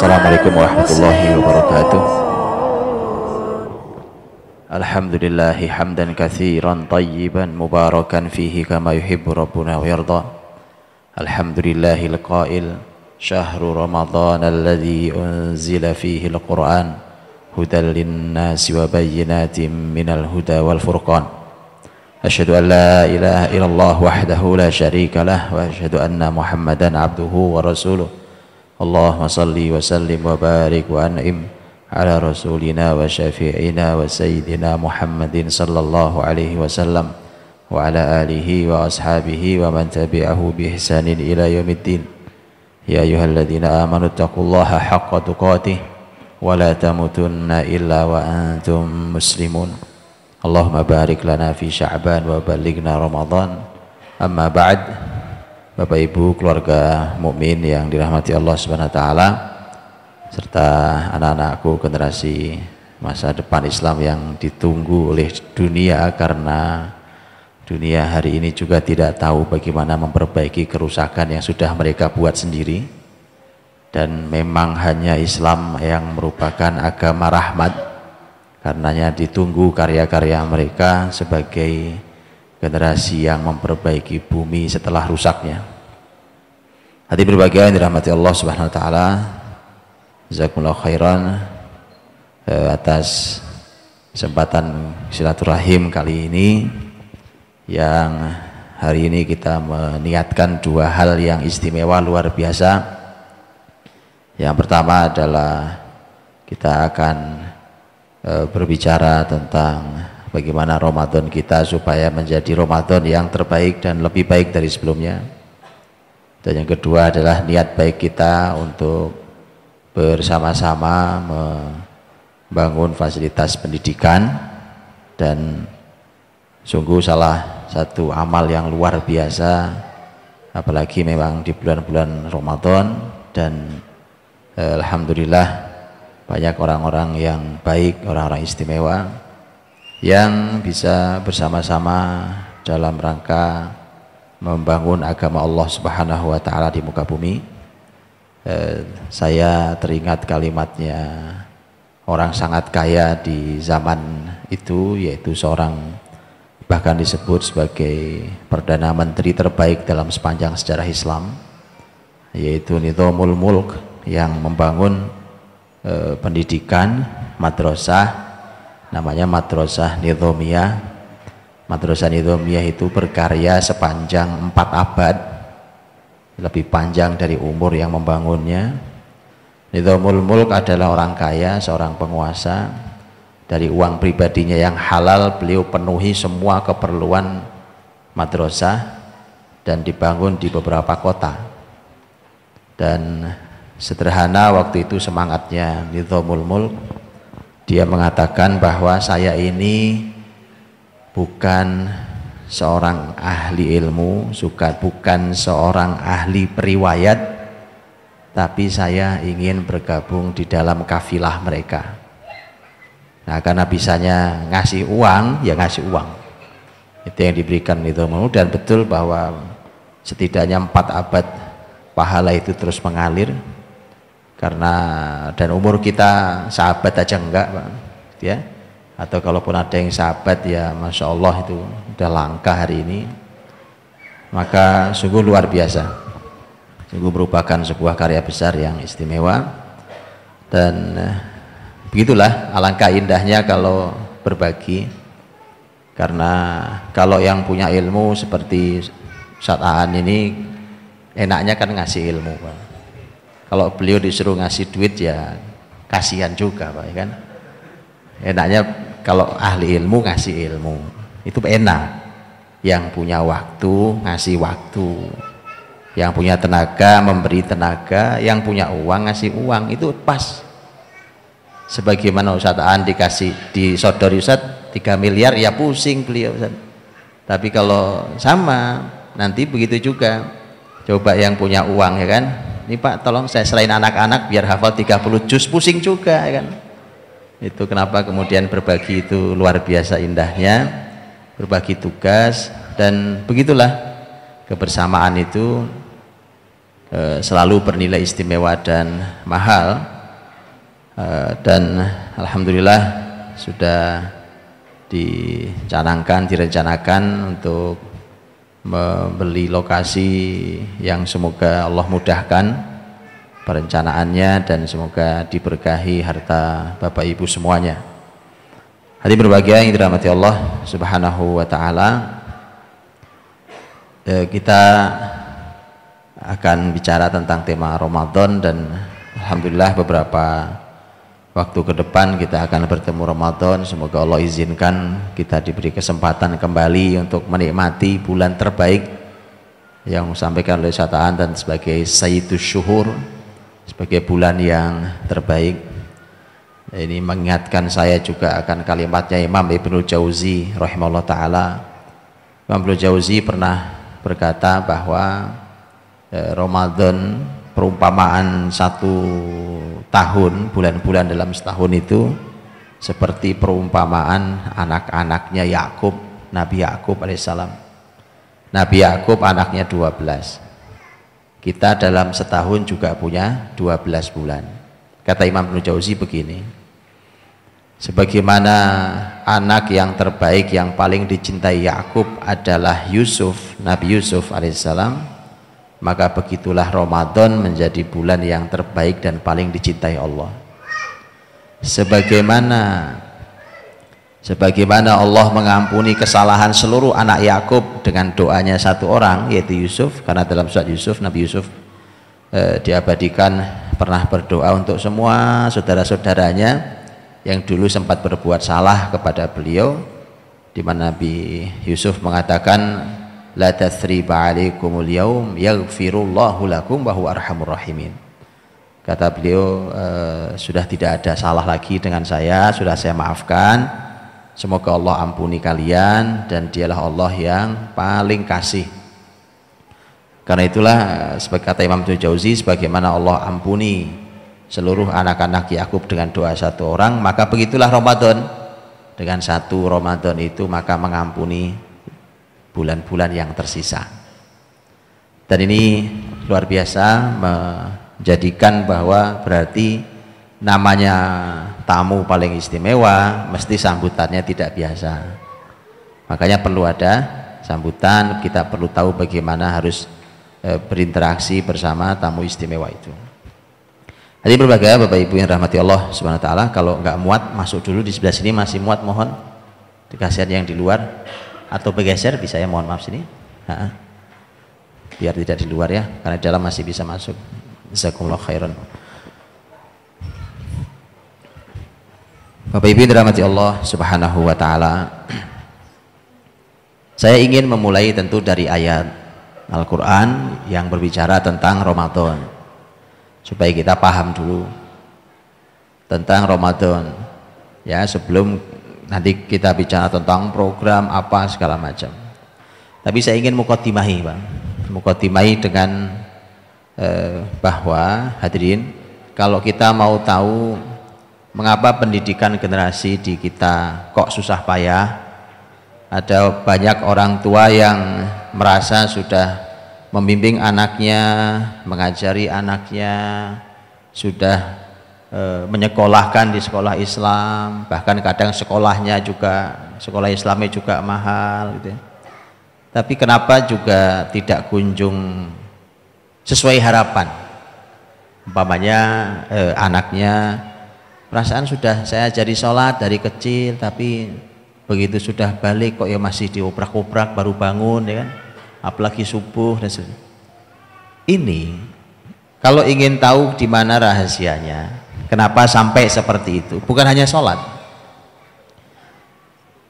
Assalamualaikum warahmatullahi wabarakatuh Alhamdulillahi hamdan kathiran tayyiban mubarakan fihi kama yuhibbu rabbuna wa yarda Alhamdulillahi alqail Syahru Ramadhan alladhi unzila fihi al-Quran Hudan linnasi wa bayinatin minal huda wal furqan أشهد أن لا إله إلا الله وحده لا شريك له وأشهد أن محمدا عبده ورسوله اللهم صل وسلم وبارك وأنعم على رسولنا وشفيعنا وسيدنا محمد صلى الله عليه وسلم وعلى آله وأصحابه ومن تبعه بإحسان إلى يوم الدين يا أيها الذين آمنوا اتقوا الله حق تقاته ولا تموتن إلا وأنتم مسلمون اللهم بارك لنا في شعبان وبلغنا رمضان أما بعد Bapak Ibu keluarga mukmin yang dirahmati Allah Subhanahu wa taala serta anak-anakku generasi masa depan Islam yang ditunggu oleh dunia karena dunia hari ini juga tidak tahu bagaimana memperbaiki kerusakan yang sudah mereka buat sendiri dan memang hanya Islam yang merupakan agama rahmat karenanya ditunggu karya-karya mereka sebagai generasi yang memperbaiki bumi setelah rusaknya hati berbahagia yang dirahmati Allah subhanahu wa ta'ala Jazakumullah khairan eh, atas kesempatan silaturahim kali ini yang hari ini kita meniatkan dua hal yang istimewa luar biasa yang pertama adalah kita akan eh, berbicara tentang bagaimana Ramadan kita supaya menjadi Ramadan yang terbaik dan lebih baik dari sebelumnya dan yang kedua adalah niat baik kita untuk bersama-sama membangun fasilitas pendidikan dan sungguh salah satu amal yang luar biasa apalagi memang di bulan-bulan Ramadan dan eh, Alhamdulillah banyak orang-orang yang baik, orang-orang istimewa yang bisa bersama-sama dalam rangka membangun agama Allah Subhanahu wa taala di muka bumi. Eh, saya teringat kalimatnya orang sangat kaya di zaman itu yaitu seorang bahkan disebut sebagai perdana menteri terbaik dalam sepanjang sejarah Islam yaitu Nizamul Mulk yang membangun eh, pendidikan madrasah namanya Madrasah Nidhomiyah Madrasah Nidhomiyah itu berkarya sepanjang empat abad lebih panjang dari umur yang membangunnya Nidomul Mulk adalah orang kaya seorang penguasa dari uang pribadinya yang halal beliau penuhi semua keperluan madrasah dan dibangun di beberapa kota dan sederhana waktu itu semangatnya Nidomul Mulk dia mengatakan bahwa saya ini bukan seorang ahli ilmu, suka bukan seorang ahli periwayat, tapi saya ingin bergabung di dalam kafilah mereka. Nah, karena bisanya ngasih uang, ya ngasih uang. Itu yang diberikan itu mau dan betul bahwa setidaknya empat abad pahala itu terus mengalir karena dan umur kita sahabat aja enggak Pak ya atau kalaupun ada yang sahabat ya Masya Allah itu udah langka hari ini maka sungguh luar biasa sungguh merupakan sebuah karya besar yang istimewa dan eh, begitulah alangkah indahnya kalau berbagi karena kalau yang punya ilmu seperti Saat ini enaknya kan ngasih ilmu Pak kalau beliau disuruh ngasih duit ya kasihan juga Pak ya kan enaknya kalau ahli ilmu ngasih ilmu itu enak yang punya waktu ngasih waktu yang punya tenaga memberi tenaga yang punya uang ngasih uang itu pas sebagaimana Ustaz Aan dikasih disodori Ustaz 3 miliar ya pusing beliau Ustaz tapi kalau sama nanti begitu juga coba yang punya uang ya kan ini Pak tolong saya selain anak-anak biar hafal 30 juz pusing juga ya kan itu kenapa kemudian berbagi itu luar biasa indahnya berbagi tugas dan begitulah kebersamaan itu e, selalu bernilai istimewa dan mahal e, dan Alhamdulillah sudah dicanangkan direncanakan untuk membeli lokasi yang semoga Allah mudahkan perencanaannya dan semoga diberkahi harta Bapak Ibu semuanya. Hari berbahagia yang dirahmati Allah Subhanahu wa taala. E, kita akan bicara tentang tema Ramadan dan alhamdulillah beberapa waktu ke depan kita akan bertemu Ramadan semoga Allah izinkan kita diberi kesempatan kembali untuk menikmati bulan terbaik yang disampaikan oleh Sataan dan sebagai Sayyidus Syuhur sebagai bulan yang terbaik ini mengingatkan saya juga akan kalimatnya Imam Ibnu Jauzi rahimahullah ta'ala Imam Ibnu Jauzi pernah berkata bahwa eh, Ramadan perumpamaan satu tahun bulan-bulan dalam setahun itu seperti perumpamaan anak-anaknya Yakub Nabi Yakub alaihissalam Nabi Yakub anaknya 12 kita dalam setahun juga punya 12 bulan kata Imam Ibn Jauzi begini sebagaimana anak yang terbaik yang paling dicintai Yakub adalah Yusuf Nabi Yusuf alaihissalam maka begitulah Ramadan menjadi bulan yang terbaik dan paling dicintai Allah sebagaimana sebagaimana Allah mengampuni kesalahan seluruh anak Yakub dengan doanya satu orang yaitu Yusuf karena dalam surat Yusuf Nabi Yusuf eh, diabadikan pernah berdoa untuk semua saudara-saudaranya yang dulu sempat berbuat salah kepada beliau di mana Nabi Yusuf mengatakan la tasriba alaikumul yaum yaghfirullahu lakum wa arhamur rahimin kata beliau e, sudah tidak ada salah lagi dengan saya sudah saya maafkan semoga Allah ampuni kalian dan dialah Allah yang paling kasih karena itulah eh, sebagai kata Imam Jauzi sebagaimana Allah ampuni seluruh anak-anak Yakub dengan doa satu orang maka begitulah Ramadan dengan satu Ramadan itu maka mengampuni bulan-bulan yang tersisa dan ini luar biasa menjadikan bahwa berarti namanya tamu paling istimewa mesti sambutannya tidak biasa makanya perlu ada sambutan kita perlu tahu bagaimana harus eh, berinteraksi bersama tamu istimewa itu Hari berbahagia Bapak Ibu yang rahmati Allah Subhanahu wa taala, kalau nggak muat masuk dulu di sebelah sini masih muat mohon dikasihan yang di luar atau bergeser bisa ya mohon maaf sini ha biar tidak di luar ya karena di dalam masih bisa masuk jazakumullah khairan Bapak Ibu dirahmati Allah Subhanahu wa taala. Saya ingin memulai tentu dari ayat Al-Qur'an yang berbicara tentang Ramadan. Supaya kita paham dulu tentang Ramadan. Ya, sebelum nanti kita bicara tentang program apa segala macam tapi saya ingin mukotimahi bang, mukotimahi dengan eh, bahwa hadirin kalau kita mau tahu mengapa pendidikan generasi di kita kok susah payah ada banyak orang tua yang merasa sudah membimbing anaknya, mengajari anaknya, sudah Eh, menyekolahkan di sekolah Islam bahkan kadang sekolahnya juga sekolah Islamnya juga mahal gitu ya. tapi kenapa juga tidak kunjung sesuai harapan umpamanya e, anaknya perasaan sudah saya jadi sholat dari kecil tapi begitu sudah balik kok ya masih dioprak-oprak baru bangun ya kan apalagi subuh dan ini kalau ingin tahu di mana rahasianya Kenapa sampai seperti itu? Bukan hanya sholat.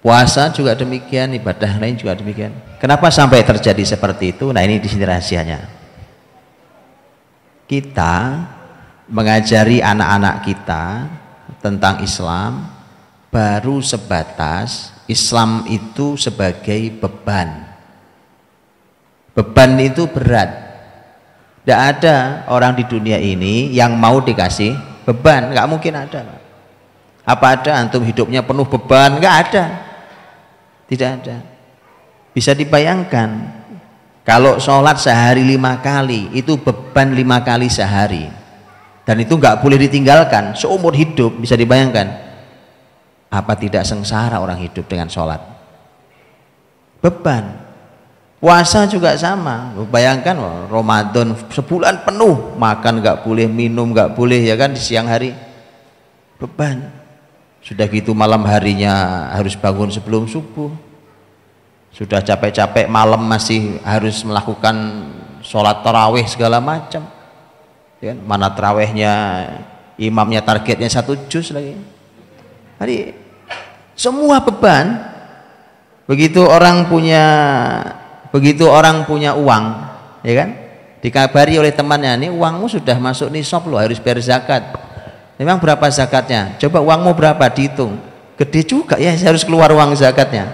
Puasa juga demikian, ibadah lain juga demikian. Kenapa sampai terjadi seperti itu? Nah ini di sini rahasianya. Kita mengajari anak-anak kita tentang Islam baru sebatas Islam itu sebagai beban. Beban itu berat. Tidak ada orang di dunia ini yang mau dikasih beban nggak mungkin ada apa ada antum hidupnya penuh beban nggak ada tidak ada bisa dibayangkan kalau sholat sehari lima kali itu beban lima kali sehari dan itu nggak boleh ditinggalkan seumur hidup bisa dibayangkan apa tidak sengsara orang hidup dengan sholat beban Puasa juga sama. Bayangkan wah, Ramadan sebulan penuh makan nggak boleh, minum nggak boleh ya kan di siang hari. Beban. Sudah gitu malam harinya harus bangun sebelum subuh. Sudah capek-capek malam masih harus melakukan sholat tarawih segala macam. Ya, kan, mana tarawihnya imamnya targetnya satu juz lagi. Jadi semua beban begitu orang punya begitu orang punya uang ya kan dikabari oleh temannya ini uangmu sudah masuk nisab lo harus bayar zakat memang berapa zakatnya coba uangmu berapa dihitung gede juga ya harus keluar uang zakatnya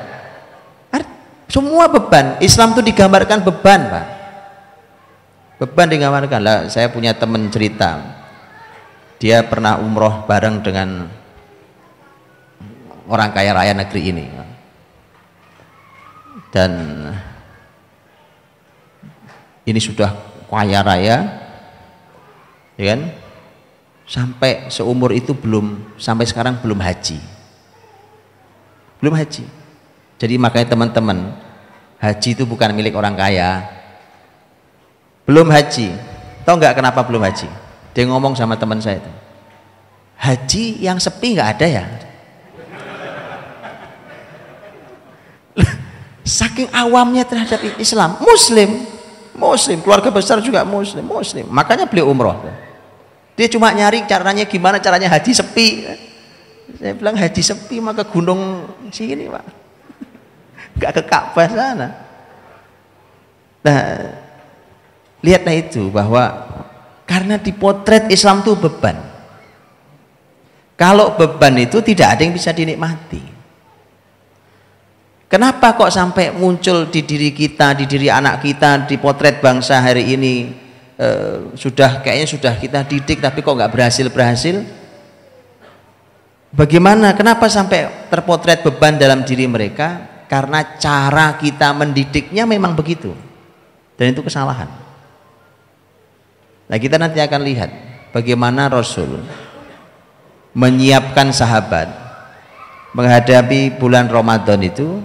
semua beban Islam itu digambarkan beban Pak beban digambarkan lah saya punya teman cerita dia pernah umroh bareng dengan orang kaya raya negeri ini dan ini sudah kaya raya ya kan sampai seumur itu belum sampai sekarang belum haji belum haji jadi makanya teman-teman haji itu bukan milik orang kaya belum haji tau nggak kenapa belum haji dia ngomong sama teman saya itu haji yang sepi nggak ada ya saking awamnya terhadap Islam muslim Muslim, keluarga besar juga Muslim, Muslim. Makanya beli umroh. Dia cuma nyari caranya gimana caranya haji sepi. Saya bilang haji sepi maka gunung sini pak, nggak ke Ka'bah sana. Nah, lihatlah itu bahwa karena dipotret Islam itu beban. Kalau beban itu tidak ada yang bisa dinikmati. Kenapa kok sampai muncul di diri kita, di diri anak kita, di potret bangsa hari ini e, sudah kayaknya sudah kita didik tapi kok nggak berhasil berhasil? Bagaimana? Kenapa sampai terpotret beban dalam diri mereka? Karena cara kita mendidiknya memang begitu, dan itu kesalahan. Nah kita nanti akan lihat bagaimana Rasul menyiapkan sahabat menghadapi bulan Ramadan itu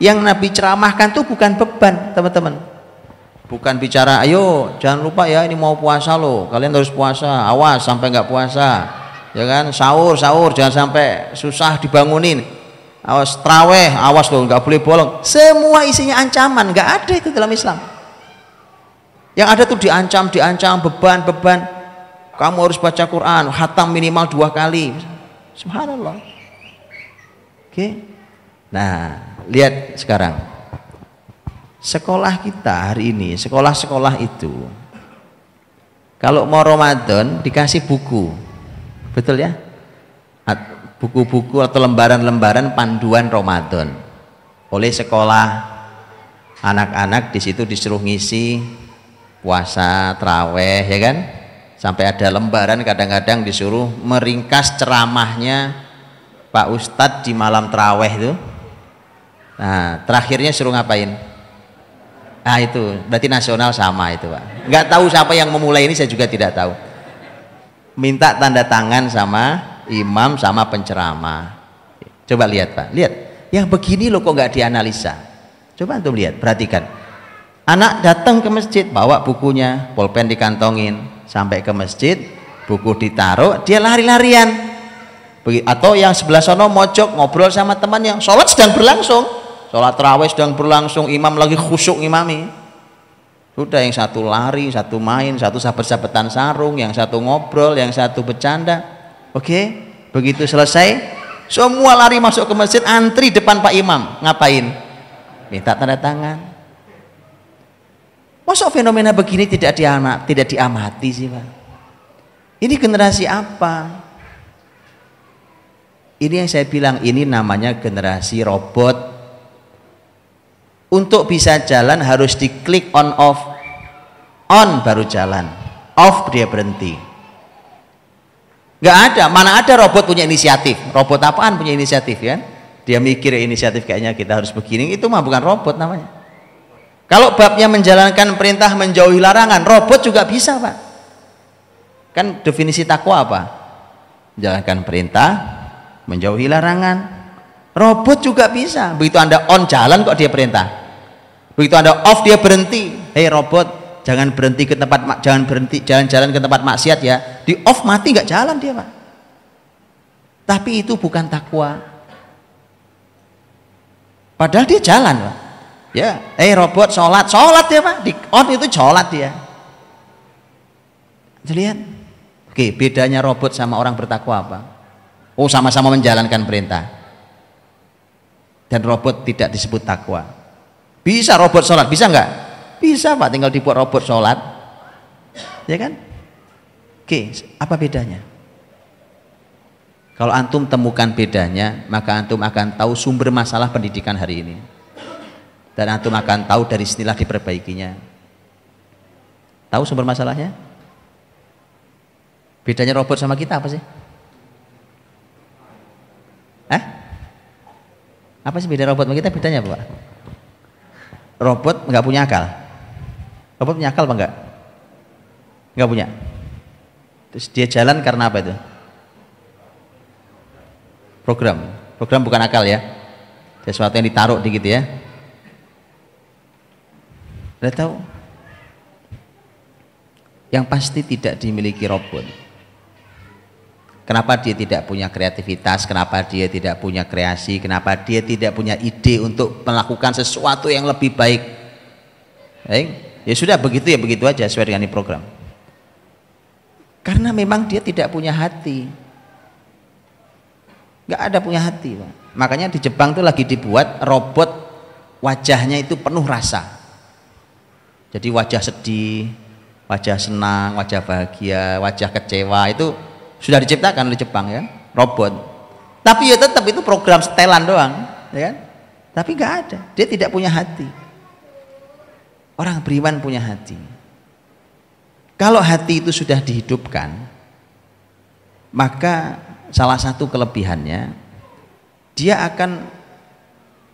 yang Nabi ceramahkan tuh bukan beban teman-teman bukan bicara ayo jangan lupa ya ini mau puasa loh kalian harus puasa awas sampai nggak puasa ya kan sahur sahur jangan sampai susah dibangunin awas traweh awas loh nggak boleh bolong semua isinya ancaman nggak ada itu dalam Islam yang ada tuh diancam diancam beban beban kamu harus baca Quran hatam minimal dua kali subhanallah oke okay. nah lihat sekarang sekolah kita hari ini sekolah-sekolah itu kalau mau Ramadan dikasih buku betul ya buku-buku atau lembaran-lembaran panduan Ramadan oleh sekolah anak-anak di situ disuruh ngisi puasa traweh ya kan sampai ada lembaran kadang-kadang disuruh meringkas ceramahnya Pak Ustadz di malam traweh itu Nah, terakhirnya suruh ngapain? Ah itu, berarti nasional sama itu Pak. Enggak tahu siapa yang memulai ini saya juga tidak tahu. Minta tanda tangan sama imam sama penceramah. Coba lihat Pak, lihat. Yang begini loh kok enggak dianalisa. Coba antum lihat, perhatikan. Anak datang ke masjid, bawa bukunya, pulpen dikantongin, sampai ke masjid, buku ditaruh, dia lari-larian. Atau yang sebelah sana mojok ngobrol sama temannya, sholat sedang berlangsung sholat terawih sedang berlangsung imam lagi khusyuk imami sudah yang satu lari satu main satu sahabat-sahabatan sarung yang satu ngobrol yang satu bercanda oke begitu selesai semua lari masuk ke masjid antri depan pak imam ngapain minta tanda tangan masuk fenomena begini tidak diamat tidak diamati sih pak ini generasi apa ini yang saya bilang ini namanya generasi robot untuk bisa jalan harus diklik on off on baru jalan off dia berhenti nggak ada mana ada robot punya inisiatif robot apaan punya inisiatif ya dia mikir inisiatif kayaknya kita harus begini itu mah bukan robot namanya kalau babnya menjalankan perintah menjauhi larangan robot juga bisa pak kan definisi takwa apa menjalankan perintah menjauhi larangan Robot juga bisa. Begitu Anda on jalan kok dia perintah. Begitu Anda off dia berhenti. Hei robot, jangan berhenti ke tempat jangan berhenti jalan-jalan ke tempat maksiat ya. Di off mati nggak jalan dia, Pak. Tapi itu bukan takwa. Padahal dia jalan, Pak. Ya, eh hey, robot sholat, sholat dia, ya, Pak. Di on itu sholat dia. Lihat. Oke, bedanya robot sama orang bertakwa apa? Oh, sama-sama menjalankan perintah dan robot tidak disebut takwa bisa robot sholat bisa nggak bisa pak tinggal dibuat robot sholat ya kan oke apa bedanya kalau antum temukan bedanya maka antum akan tahu sumber masalah pendidikan hari ini dan antum akan tahu dari sinilah diperbaikinya tahu sumber masalahnya bedanya robot sama kita apa sih eh apa sih beda robot sama kita bedanya Pak? Robot nggak punya akal. Robot punya akal apa enggak? Nggak punya. Terus dia jalan karena apa itu? Program. Program bukan akal ya. Sesuatu yang ditaruh di gitu ya. Udah tahu? Yang pasti tidak dimiliki robot Kenapa dia tidak punya kreativitas, kenapa dia tidak punya kreasi, kenapa dia tidak punya ide untuk melakukan sesuatu yang lebih baik. Baik, eh, ya sudah begitu ya begitu aja sesuai dengan program. Karena memang dia tidak punya hati. Nggak ada punya hati, Pak. Makanya di Jepang itu lagi dibuat robot wajahnya itu penuh rasa. Jadi wajah sedih, wajah senang, wajah bahagia, wajah kecewa itu sudah diciptakan oleh Jepang ya robot tapi ya tetap itu program setelan doang ya kan tapi nggak ada dia tidak punya hati orang beriman punya hati kalau hati itu sudah dihidupkan maka salah satu kelebihannya dia akan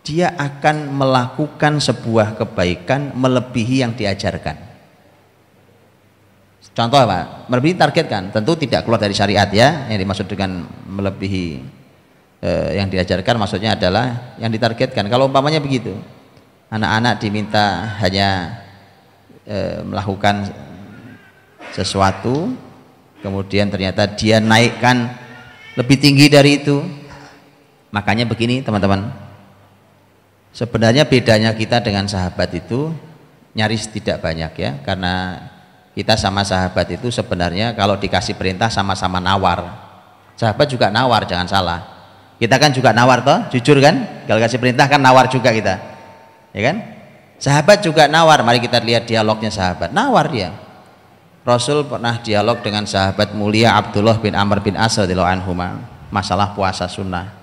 dia akan melakukan sebuah kebaikan melebihi yang diajarkan Contoh Pak, melebihi target kan tentu tidak keluar dari syariat ya. Yang dimaksud dengan melebihi eh, yang diajarkan maksudnya adalah yang ditargetkan. Kalau umpamanya begitu, anak-anak diminta hanya eh, melakukan sesuatu, kemudian ternyata dia naikkan lebih tinggi dari itu. Makanya begini teman-teman. Sebenarnya bedanya kita dengan sahabat itu nyaris tidak banyak ya, karena kita sama sahabat itu sebenarnya kalau dikasih perintah sama-sama nawar sahabat juga nawar jangan salah kita kan juga nawar toh jujur kan kalau kasih perintah kan nawar juga kita ya kan sahabat juga nawar mari kita lihat dialognya sahabat nawar dia Rasul pernah dialog dengan sahabat mulia Abdullah bin Amr bin As di anhuma masalah puasa sunnah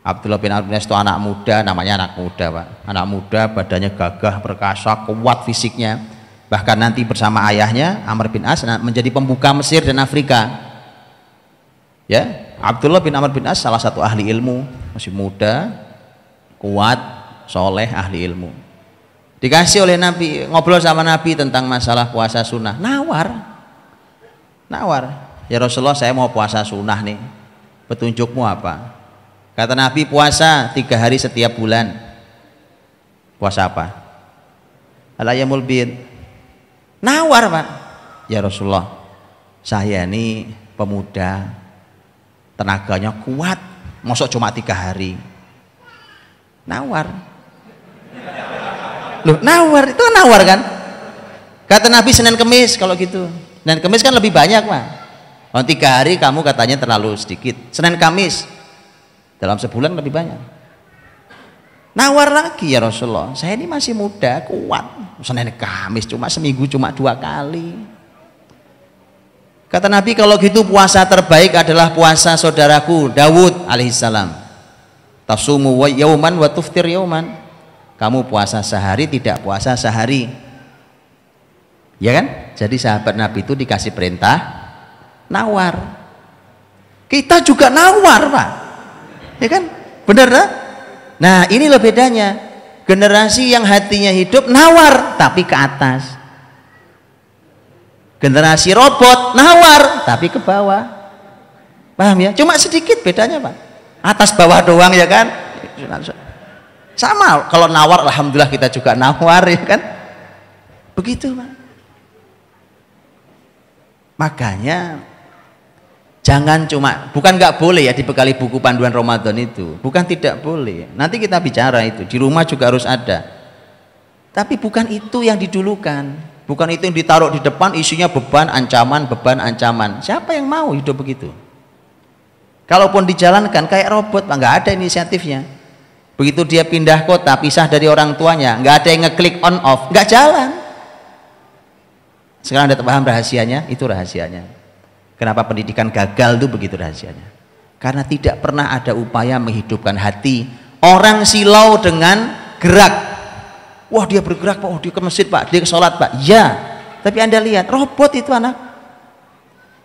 Abdullah bin Amr bin As itu anak muda namanya anak muda Pak anak muda badannya gagah perkasa kuat fisiknya bahkan nanti bersama ayahnya Amr bin As nah, menjadi pembuka Mesir dan Afrika ya Abdullah bin Amr bin As salah satu ahli ilmu masih muda kuat soleh ahli ilmu dikasih oleh Nabi ngobrol sama Nabi tentang masalah puasa sunnah nawar nawar ya Rasulullah saya mau puasa sunnah nih petunjukmu apa kata Nabi puasa tiga hari setiap bulan puasa apa Alayamul bin nawar pak ya Rasulullah saya ini pemuda tenaganya kuat masuk cuma tiga hari nawar loh nawar itu kan nawar kan kata Nabi Senin Kemis kalau gitu Senin Kemis kan lebih banyak pak kalau tiga hari kamu katanya terlalu sedikit Senin Kamis dalam sebulan lebih banyak nawar lagi ya Rasulullah saya ini masih muda kuat Senin Kamis cuma seminggu cuma dua kali kata Nabi kalau gitu puasa terbaik adalah puasa saudaraku Dawud alaihissalam tafsumu wa yauman wa tuftir yauman kamu puasa sehari tidak puasa sehari ya kan jadi sahabat Nabi itu dikasih perintah nawar kita juga nawar pak ya kan benar tak? Nah, ini loh bedanya. Generasi yang hatinya hidup nawar tapi ke atas. Generasi robot nawar tapi ke bawah. Paham ya? Cuma sedikit bedanya, Pak. Atas bawah doang ya kan? Sama kalau nawar alhamdulillah kita juga nawar ya kan? Begitu, Pak. Makanya Jangan cuma bukan nggak boleh ya dibekali buku panduan Ramadan itu. Bukan tidak boleh. Nanti kita bicara itu. Di rumah juga harus ada. Tapi bukan itu yang didulukan. Bukan itu yang ditaruh di depan isinya beban ancaman, beban ancaman. Siapa yang mau hidup begitu? Kalaupun dijalankan kayak robot, nggak ada inisiatifnya. Begitu dia pindah kota, pisah dari orang tuanya, nggak ada yang ngeklik on off, nggak jalan. Sekarang anda paham rahasianya? Itu rahasianya. Kenapa pendidikan gagal itu begitu rahasianya? Karena tidak pernah ada upaya menghidupkan hati orang silau dengan gerak. Wah dia bergerak pak, oh dia ke masjid pak, dia ke sholat pak. Ya, tapi anda lihat robot itu anak.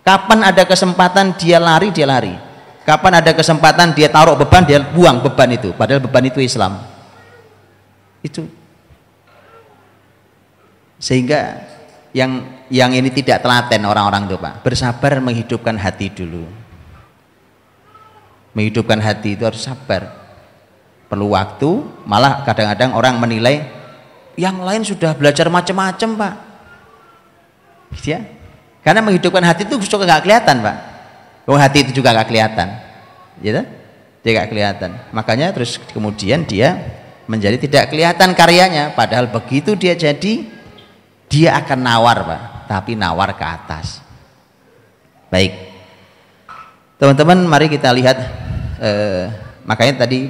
Kapan ada kesempatan dia lari, dia lari. Kapan ada kesempatan dia taruh beban, dia buang beban itu. Padahal beban itu Islam. Itu. Sehingga yang yang ini tidak telaten orang-orang itu pak bersabar menghidupkan hati dulu menghidupkan hati itu harus sabar perlu waktu malah kadang-kadang orang menilai yang lain sudah belajar macam-macam pak gitu ya karena menghidupkan hati itu suka nggak kelihatan pak oh hati itu juga nggak kelihatan gitu dia nggak kelihatan makanya terus kemudian dia menjadi tidak kelihatan karyanya padahal begitu dia jadi dia akan nawar Pak, tapi nawar ke atas. Baik. Teman-teman mari kita lihat eh, makanya tadi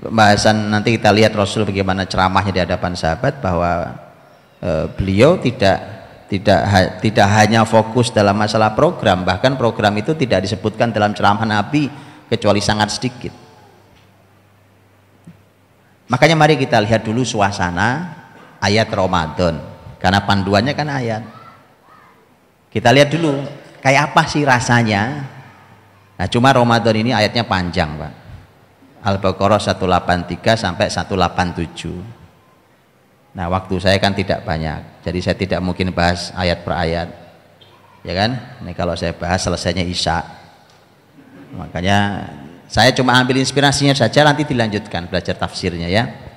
pembahasan nanti kita lihat Rasul bagaimana ceramahnya di hadapan sahabat bahwa eh, beliau tidak tidak ha, tidak hanya fokus dalam masalah program bahkan program itu tidak disebutkan dalam ceramah Nabi kecuali sangat sedikit makanya mari kita lihat dulu suasana ayat Ramadan karena panduannya kan ayat. Kita lihat dulu kayak apa sih rasanya. Nah, cuma Ramadan ini ayatnya panjang, Pak. Al-Baqarah 183 sampai 187. Nah, waktu saya kan tidak banyak. Jadi saya tidak mungkin bahas ayat per ayat. Ya kan? Ini kalau saya bahas selesainya Isya. Makanya saya cuma ambil inspirasinya saja nanti dilanjutkan belajar tafsirnya ya.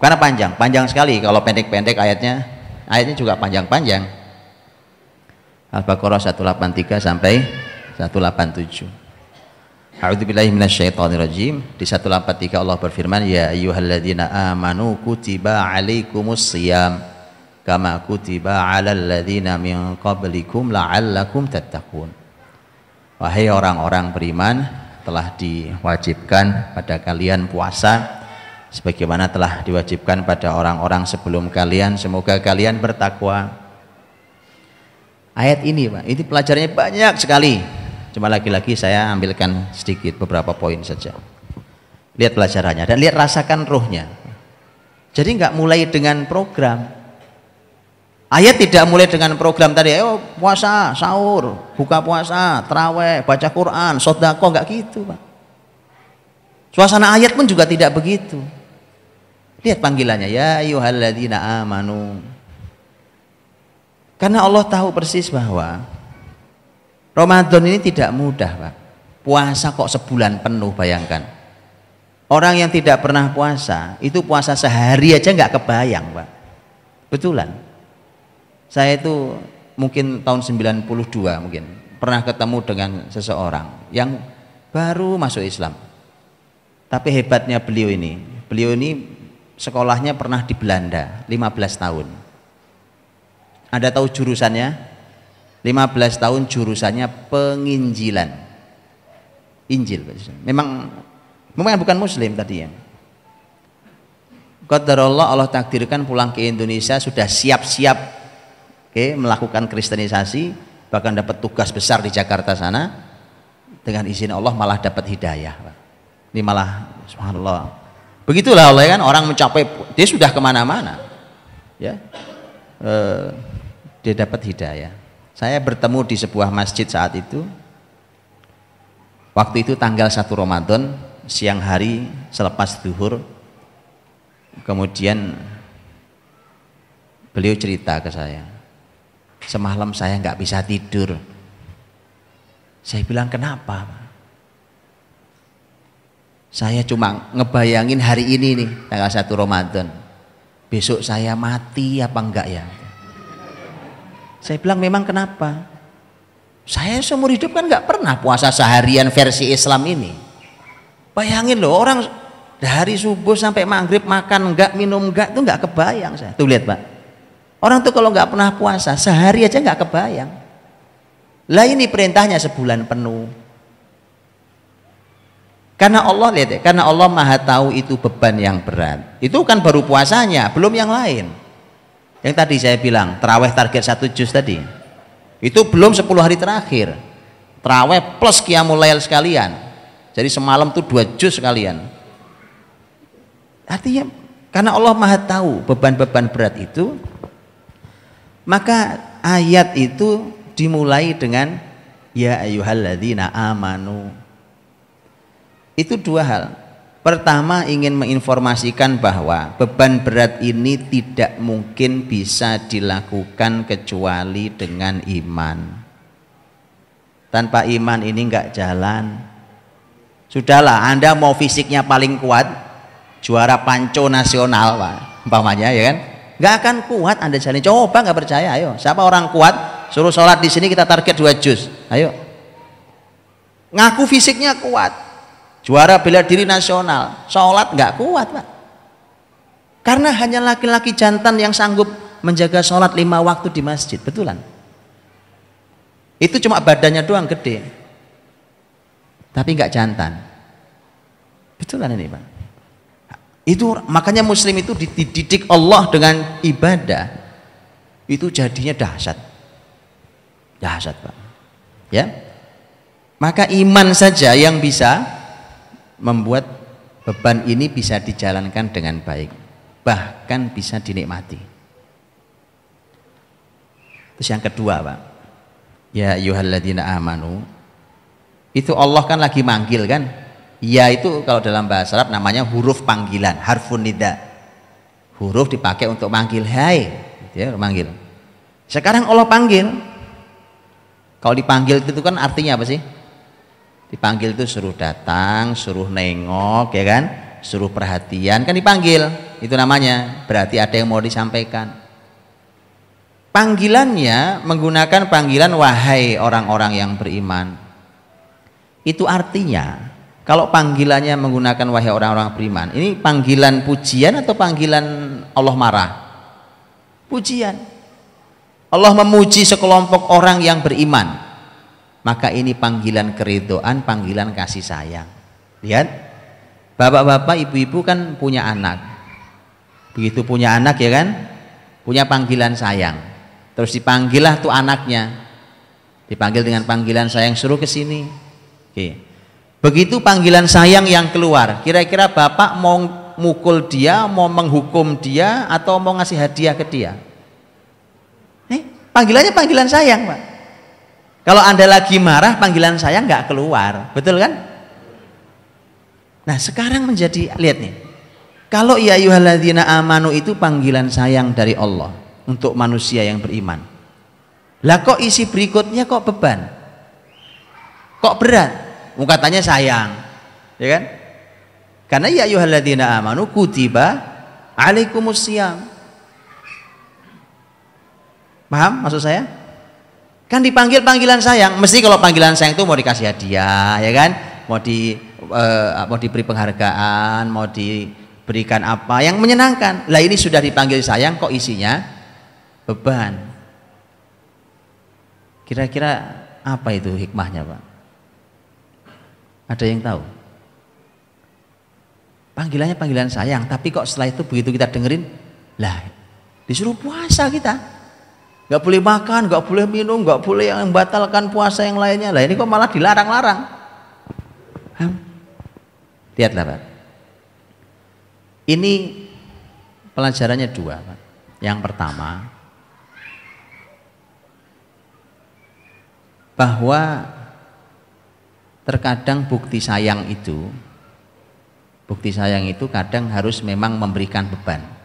Karena panjang, panjang sekali kalau pendek-pendek ayatnya. Ayatnya juga panjang-panjang. Al-Baqarah 183 sampai 187. A'udzubillahi Di 183 Allah berfirman, "Ya ayyuhalladzina amanu kutiba 'alaikumus shiyam kama kutiba 'alal ladzina min qablikum la'allakum tattaqun." Wahai orang-orang beriman, telah diwajibkan pada kalian puasa sebagaimana telah diwajibkan pada orang-orang sebelum kalian semoga kalian bertakwa ayat ini Pak ini pelajarannya banyak sekali cuma lagi-lagi saya ambilkan sedikit beberapa poin saja lihat pelajarannya dan lihat rasakan ruhnya. jadi nggak mulai dengan program ayat tidak mulai dengan program tadi ayo puasa sahur buka puasa traweh baca Quran sodako nggak gitu Pak suasana ayat pun juga tidak begitu Lihat panggilannya, ya ayyuhalladzina amanu. Karena Allah tahu persis bahwa Ramadan ini tidak mudah, Pak. Puasa kok sebulan penuh, bayangkan. Orang yang tidak pernah puasa, itu puasa sehari aja nggak kebayang, Pak. Betulan. Saya itu mungkin tahun 92 mungkin pernah ketemu dengan seseorang yang baru masuk Islam. Tapi hebatnya beliau ini, beliau ini sekolahnya pernah di Belanda 15 tahun Ada tahu jurusannya? 15 tahun jurusannya penginjilan Injil memang memang bukan muslim tadi ya Qadarullah Allah takdirkan pulang ke Indonesia sudah siap-siap oke okay, melakukan kristenisasi bahkan dapat tugas besar di Jakarta sana dengan izin Allah malah dapat hidayah ini malah subhanallah Begitulah Allah ya kan orang mencapai dia sudah kemana-mana, ya e, dia dapat hidayah. Saya bertemu di sebuah masjid saat itu. Waktu itu tanggal satu Ramadan, siang hari selepas duhur. Kemudian beliau cerita ke saya. Semalam saya nggak bisa tidur. Saya bilang kenapa? Saya cuma ngebayangin hari ini nih tanggal satu Ramadan. Besok saya mati apa enggak ya? Saya bilang memang kenapa? Saya seumur hidup kan enggak pernah puasa seharian versi Islam ini. Bayangin loh orang dari subuh sampai maghrib makan enggak minum enggak itu enggak kebayang saya. Tuh lihat pak. Orang tuh kalau enggak pernah puasa sehari aja enggak kebayang. Lah ini perintahnya sebulan penuh. Karena Allah lihat ya, karena Allah Maha tahu itu beban yang berat. Itu kan baru puasanya, belum yang lain. Yang tadi saya bilang, teraweh target satu juz tadi. Itu belum 10 hari terakhir. Teraweh plus kiamulail lail sekalian. Jadi semalam tuh dua juz sekalian. Artinya karena Allah Maha tahu beban-beban berat itu, maka ayat itu dimulai dengan ya ayyuhalladzina amanu itu dua hal. Pertama ingin menginformasikan bahwa beban berat ini tidak mungkin bisa dilakukan kecuali dengan iman. Tanpa iman ini nggak jalan. Sudahlah, Anda mau fisiknya paling kuat, juara panco nasional, Pak, umpamanya ya kan? Nggak akan kuat Anda jalan Coba nggak percaya, ayo. Siapa orang kuat? Suruh sholat di sini kita target dua juz. Ayo. Ngaku fisiknya kuat, juara bela diri nasional sholat nggak kuat pak karena hanya laki-laki jantan yang sanggup menjaga sholat lima waktu di masjid betulan itu cuma badannya doang gede tapi nggak jantan betulan ini pak itu makanya muslim itu dididik Allah dengan ibadah itu jadinya dahsyat dahsyat pak ya maka iman saja yang bisa membuat beban ini bisa dijalankan dengan baik bahkan bisa dinikmati terus yang kedua Pak ya yuhalladina amanu itu Allah kan lagi manggil kan ya itu kalau dalam bahasa Arab namanya huruf panggilan harfun nida huruf dipakai untuk manggil hai gitu ya manggil sekarang Allah panggil kalau dipanggil itu kan artinya apa sih dipanggil itu suruh datang suruh nengok ya kan suruh perhatian kan dipanggil itu namanya berarti ada yang mau disampaikan panggilannya menggunakan panggilan wahai orang-orang yang beriman itu artinya kalau panggilannya menggunakan wahai orang-orang beriman ini panggilan pujian atau panggilan Allah marah pujian Allah memuji sekelompok orang yang beriman maka ini panggilan keridoan, panggilan kasih sayang. Lihat, bapak-bapak, ibu-ibu kan punya anak. Begitu punya anak ya kan, punya panggilan sayang. Terus dipanggillah tuh anaknya. Dipanggil dengan panggilan sayang suruh ke sini. Oke. Begitu panggilan sayang yang keluar, kira-kira bapak mau mukul dia, mau menghukum dia, atau mau ngasih hadiah ke dia? Nih, eh, panggilannya panggilan sayang, Pak. Kalau Anda lagi marah, panggilan saya nggak keluar. Betul kan? Nah sekarang menjadi, lihat nih. Kalau ya yuhaladzina amanu itu panggilan sayang dari Allah untuk manusia yang beriman. Lah kok isi berikutnya kok beban? Kok berat? Mukatanya oh, sayang. Ya kan? Karena ya yuhaladzina amanu kutiba alaikumus Paham maksud saya? Kan dipanggil panggilan sayang. Mesti kalau panggilan sayang itu mau dikasih hadiah, ya kan? Mau di uh, mau diberi penghargaan, mau diberikan apa yang menyenangkan. Lah ini sudah dipanggil sayang kok isinya beban. Kira-kira apa itu hikmahnya, Pak? Ada yang tahu? Panggilannya panggilan sayang, tapi kok setelah itu begitu kita dengerin, lah disuruh puasa kita nggak boleh makan nggak boleh minum nggak boleh yang membatalkan puasa yang lainnya lah ini kok malah dilarang-larang lihatlah Pak ini pelajarannya dua Pak yang pertama bahwa terkadang bukti sayang itu bukti sayang itu kadang harus memang memberikan beban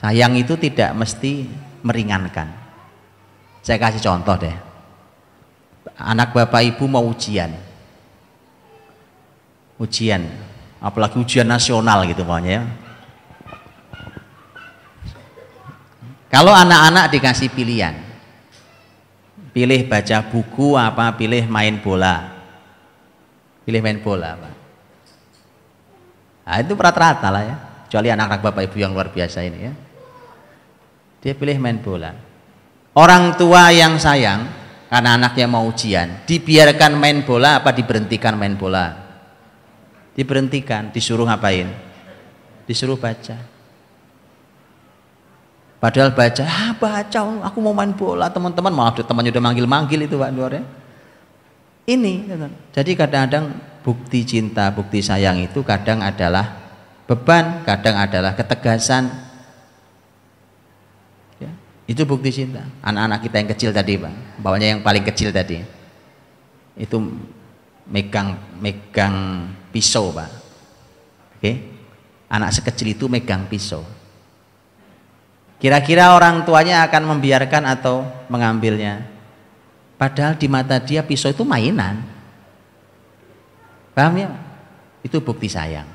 Sayang itu tidak mesti meringankan. Saya kasih contoh deh. Anak bapak ibu mau ujian. Ujian, apalagi ujian nasional gitu pokoknya ya. Kalau anak-anak dikasih pilihan, pilih baca buku apa, pilih main bola, pilih main bola apa. Nah, itu rata-rata lah ya, kecuali anak-anak bapak ibu yang luar biasa ini ya dia pilih main bola orang tua yang sayang karena anaknya mau ujian dibiarkan main bola apa diberhentikan main bola diberhentikan disuruh ngapain disuruh baca Padahal baca, ah, baca, aku mau main bola teman-teman, maaf teman-teman udah manggil-manggil itu Pak Nur ya. Ini, gitu kan. jadi kadang-kadang bukti cinta, bukti sayang itu kadang adalah beban, kadang adalah ketegasan, itu bukti cinta. Anak-anak kita yang kecil tadi, Pak. Bawanya yang paling kecil tadi. Itu megang megang pisau, Pak. Oke. Okay? Anak sekecil itu megang pisau. Kira-kira orang tuanya akan membiarkan atau mengambilnya. Padahal di mata dia pisau itu mainan. Paham ya? Itu bukti sayang.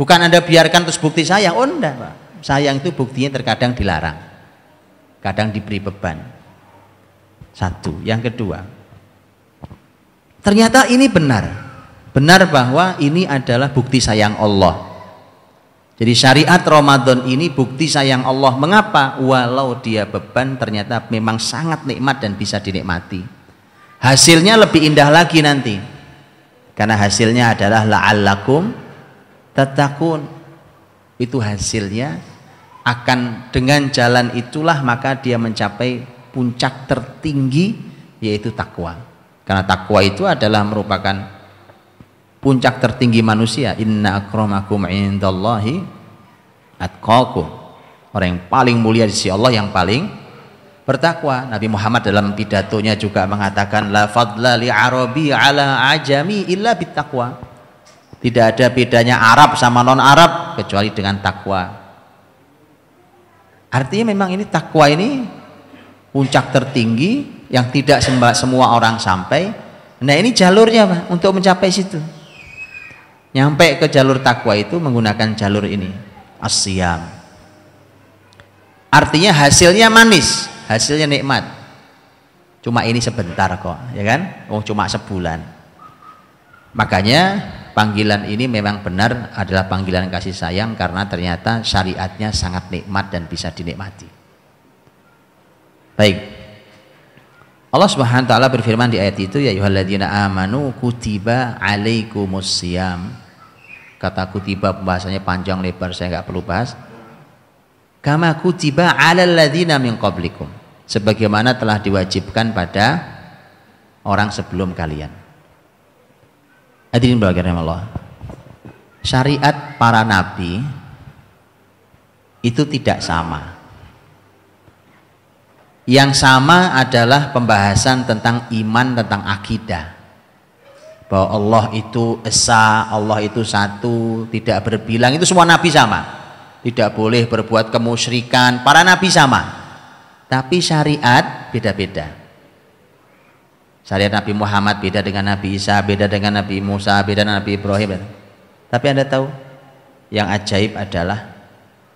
Bukan Anda biarkan terus bukti sayang. Oh enggak, Pak. Sayang itu buktinya terkadang dilarang kadang diberi beban. Satu, yang kedua, ternyata ini benar. Benar bahwa ini adalah bukti sayang Allah. Jadi syariat Ramadan ini bukti sayang Allah. Mengapa? Walau dia beban ternyata memang sangat nikmat dan bisa dinikmati. Hasilnya lebih indah lagi nanti. Karena hasilnya adalah la'allakum tatakun. Itu hasilnya akan dengan jalan itulah maka dia mencapai puncak tertinggi yaitu takwa. Karena takwa itu adalah merupakan puncak tertinggi manusia. Inna akramakum indallahi atqakum. Orang yang paling mulia di sisi Allah yang paling bertakwa. Nabi Muhammad dalam pidatonya juga mengatakan la fadla li arabi ala ajami illa bitakwa. Tidak ada bedanya Arab sama non Arab kecuali dengan takwa Artinya memang ini takwa ini puncak tertinggi yang tidak semua orang sampai. Nah ini jalurnya Pak, untuk mencapai situ. Nyampe ke jalur takwa itu menggunakan jalur ini, asyam. Artinya hasilnya manis, hasilnya nikmat. Cuma ini sebentar kok, ya kan? Oh cuma sebulan. Makanya panggilan ini memang benar adalah panggilan kasih sayang karena ternyata syariatnya sangat nikmat dan bisa dinikmati. Baik. Allah Subhanahu wa taala berfirman di ayat itu ya ayyuhalladzina amanu kutiba alaikumus siyam. Kata kutiba pembahasannya panjang lebar saya nggak perlu bahas. Kama kutiba alal ladzina min qablikum. Sebagaimana telah diwajibkan pada orang sebelum kalian. Hadirin bahagian Allah. Syariat para nabi itu tidak sama. Yang sama adalah pembahasan tentang iman, tentang akidah. Bahwa Allah itu esa, Allah itu satu, tidak berbilang, itu semua nabi sama. Tidak boleh berbuat kemusyrikan, para nabi sama. Tapi syariat beda-beda Syariat Nabi Muhammad beda dengan Nabi Isa, beda dengan Nabi Musa, beda dengan Nabi Ibrahim. Tapi Anda tahu yang ajaib adalah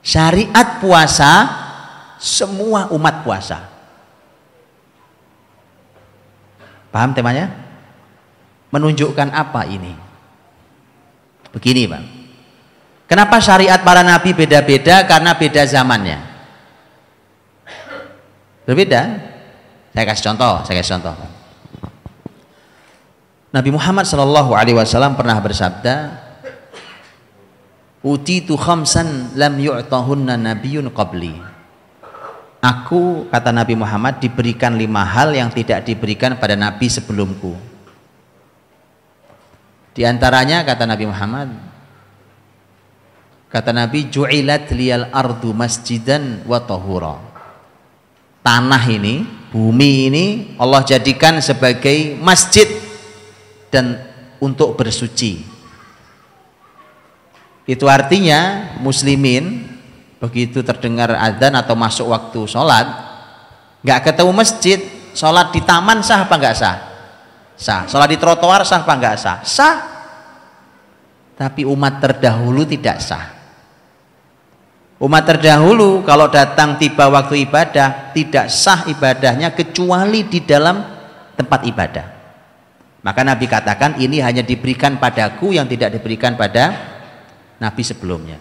syariat puasa semua umat puasa. Paham temanya? Menunjukkan apa ini? Begini, bang, Kenapa syariat para nabi beda-beda? Karena beda zamannya. Berbeda. Saya kasih contoh, saya kasih contoh. Nabi Muhammad Shallallahu Alaihi Wasallam pernah bersabda, Uti tu khamsan lam yu'tahunna nabiun qabli. Aku, kata Nabi Muhammad, diberikan lima hal yang tidak diberikan pada Nabi sebelumku. Di antaranya, kata Nabi Muhammad, kata Nabi, ju'ilat liyal ardu masjidan wa tahura. Tanah ini, bumi ini, Allah jadikan sebagai masjid dan untuk bersuci. Itu artinya muslimin begitu terdengar adzan atau masuk waktu sholat nggak ketemu masjid sholat di taman sah apa nggak sah sah sholat di trotoar sah apa nggak sah sah tapi umat terdahulu tidak sah Umat terdahulu kalau datang tiba waktu ibadah tidak sah ibadahnya kecuali di dalam tempat ibadah. Maka Nabi katakan ini hanya diberikan padaku yang tidak diberikan pada Nabi sebelumnya.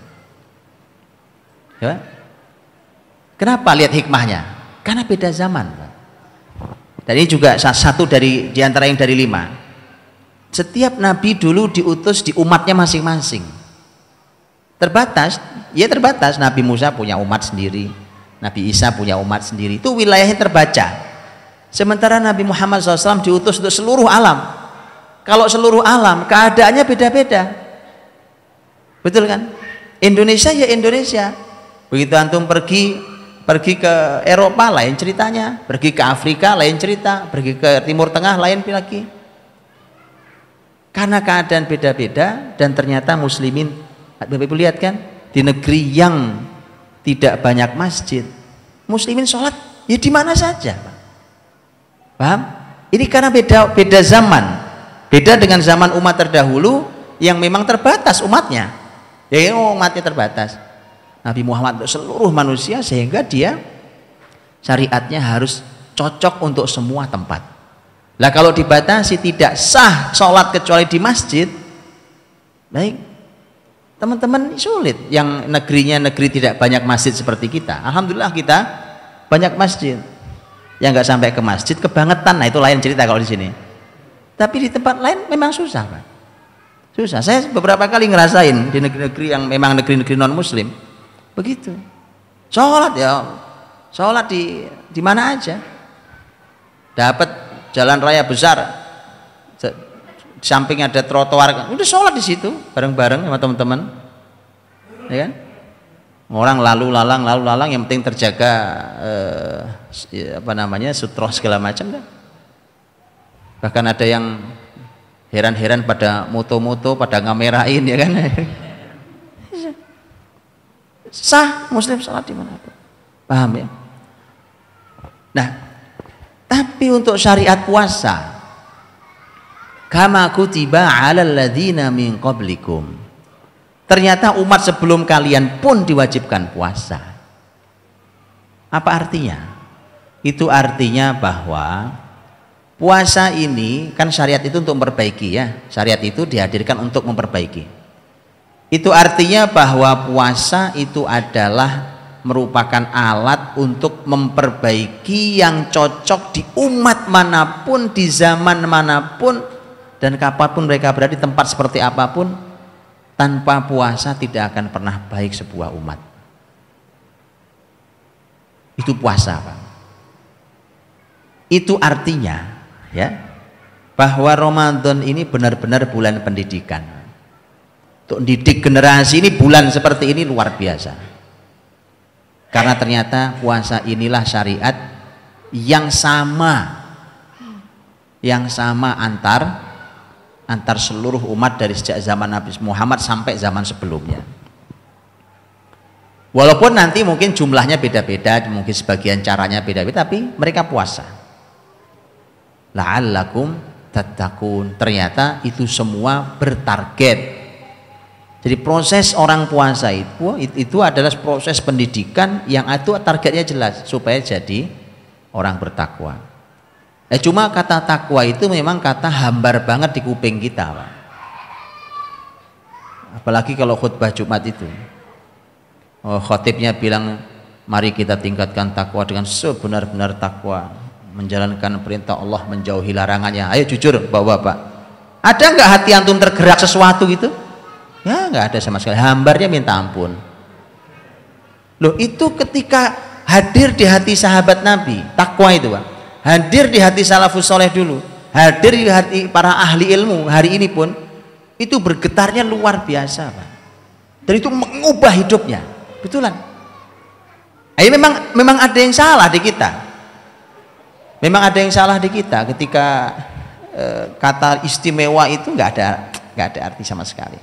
Ya. Kenapa lihat hikmahnya? Karena beda zaman. Dan ini juga satu dari diantara yang dari lima. Setiap Nabi dulu diutus di umatnya masing-masing. Terbatas, ya terbatas. Nabi Musa punya umat sendiri, Nabi Isa punya umat sendiri. Itu wilayahnya terbaca. Sementara Nabi Muhammad SAW diutus untuk seluruh alam. Kalau seluruh alam, keadaannya beda-beda. Betul kan? Indonesia ya Indonesia. Begitu antum pergi, pergi ke Eropa lain ceritanya, pergi ke Afrika lain cerita, pergi ke Timur Tengah lain lagi. Karena keadaan beda-beda dan ternyata muslimin Bapak Ibu lihat kan di negeri yang tidak banyak masjid, muslimin sholat ya di mana saja, Pak Paham? Ini karena beda beda zaman. Beda dengan zaman umat terdahulu yang memang terbatas umatnya. Ya, ya oh, umatnya terbatas. Nabi Muhammad untuk seluruh manusia sehingga dia syariatnya harus cocok untuk semua tempat. Lah kalau dibatasi tidak sah sholat kecuali di masjid, baik teman-teman sulit yang negerinya negeri tidak banyak masjid seperti kita. Alhamdulillah kita banyak masjid yang nggak sampai ke masjid kebangetan nah itu lain cerita kalau di sini tapi di tempat lain memang susah pak susah saya beberapa kali ngerasain di negeri-negeri yang memang negeri-negeri non muslim begitu sholat ya sholat di di mana aja dapat jalan raya besar di samping ada trotoar udah sholat di situ bareng-bareng sama teman-teman ya kan orang lalu lalang lalu lalang yang penting terjaga eh, ya, apa namanya sutroh segala macam kan? bahkan ada yang heran-heran pada moto-moto pada ngamerain ya kan sah muslim salat mana? paham ya nah tapi untuk syariat puasa kama kutiba alal ladina min qablikum Ternyata umat sebelum kalian pun diwajibkan puasa. Apa artinya? Itu artinya bahwa puasa ini kan syariat itu untuk memperbaiki ya. Syariat itu dihadirkan untuk memperbaiki. Itu artinya bahwa puasa itu adalah merupakan alat untuk memperbaiki yang cocok di umat manapun, di zaman manapun, dan kapanpun mereka berada di tempat seperti apapun, tanpa puasa tidak akan pernah baik sebuah umat itu puasa Pak itu artinya ya bahwa Ramadan ini benar-benar bulan pendidikan untuk didik generasi ini bulan seperti ini luar biasa karena ternyata puasa inilah syariat yang sama yang sama antar antar seluruh umat dari sejak zaman Nabi Muhammad sampai zaman sebelumnya. Walaupun nanti mungkin jumlahnya beda-beda, mungkin sebagian caranya beda-beda, tapi mereka puasa. La'allakum tattaqun. Ternyata itu semua bertarget. Jadi proses orang puasa itu itu adalah proses pendidikan yang itu targetnya jelas supaya jadi orang bertakwa. Nah, cuma kata takwa itu memang kata hambar banget di kuping kita, Pak. Apalagi kalau khutbah Jumat itu. Oh, khotibnya bilang, mari kita tingkatkan takwa dengan sebenar-benar takwa. Menjalankan perintah Allah, menjauhi larangannya. Ayo jujur, Bapak-Bapak. Ada nggak hati antum tergerak sesuatu gitu? Ya, nggak ada sama sekali. Hambarnya minta ampun. Loh, itu ketika hadir di hati sahabat Nabi, takwa itu, Pak hadir di hati salafus soleh dulu hadir di hati para ahli ilmu hari ini pun itu bergetarnya luar biasa Pak. dan itu mengubah hidupnya betulan Ayo eh, memang memang ada yang salah di kita memang ada yang salah di kita ketika e, kata istimewa itu nggak ada nggak ada arti sama sekali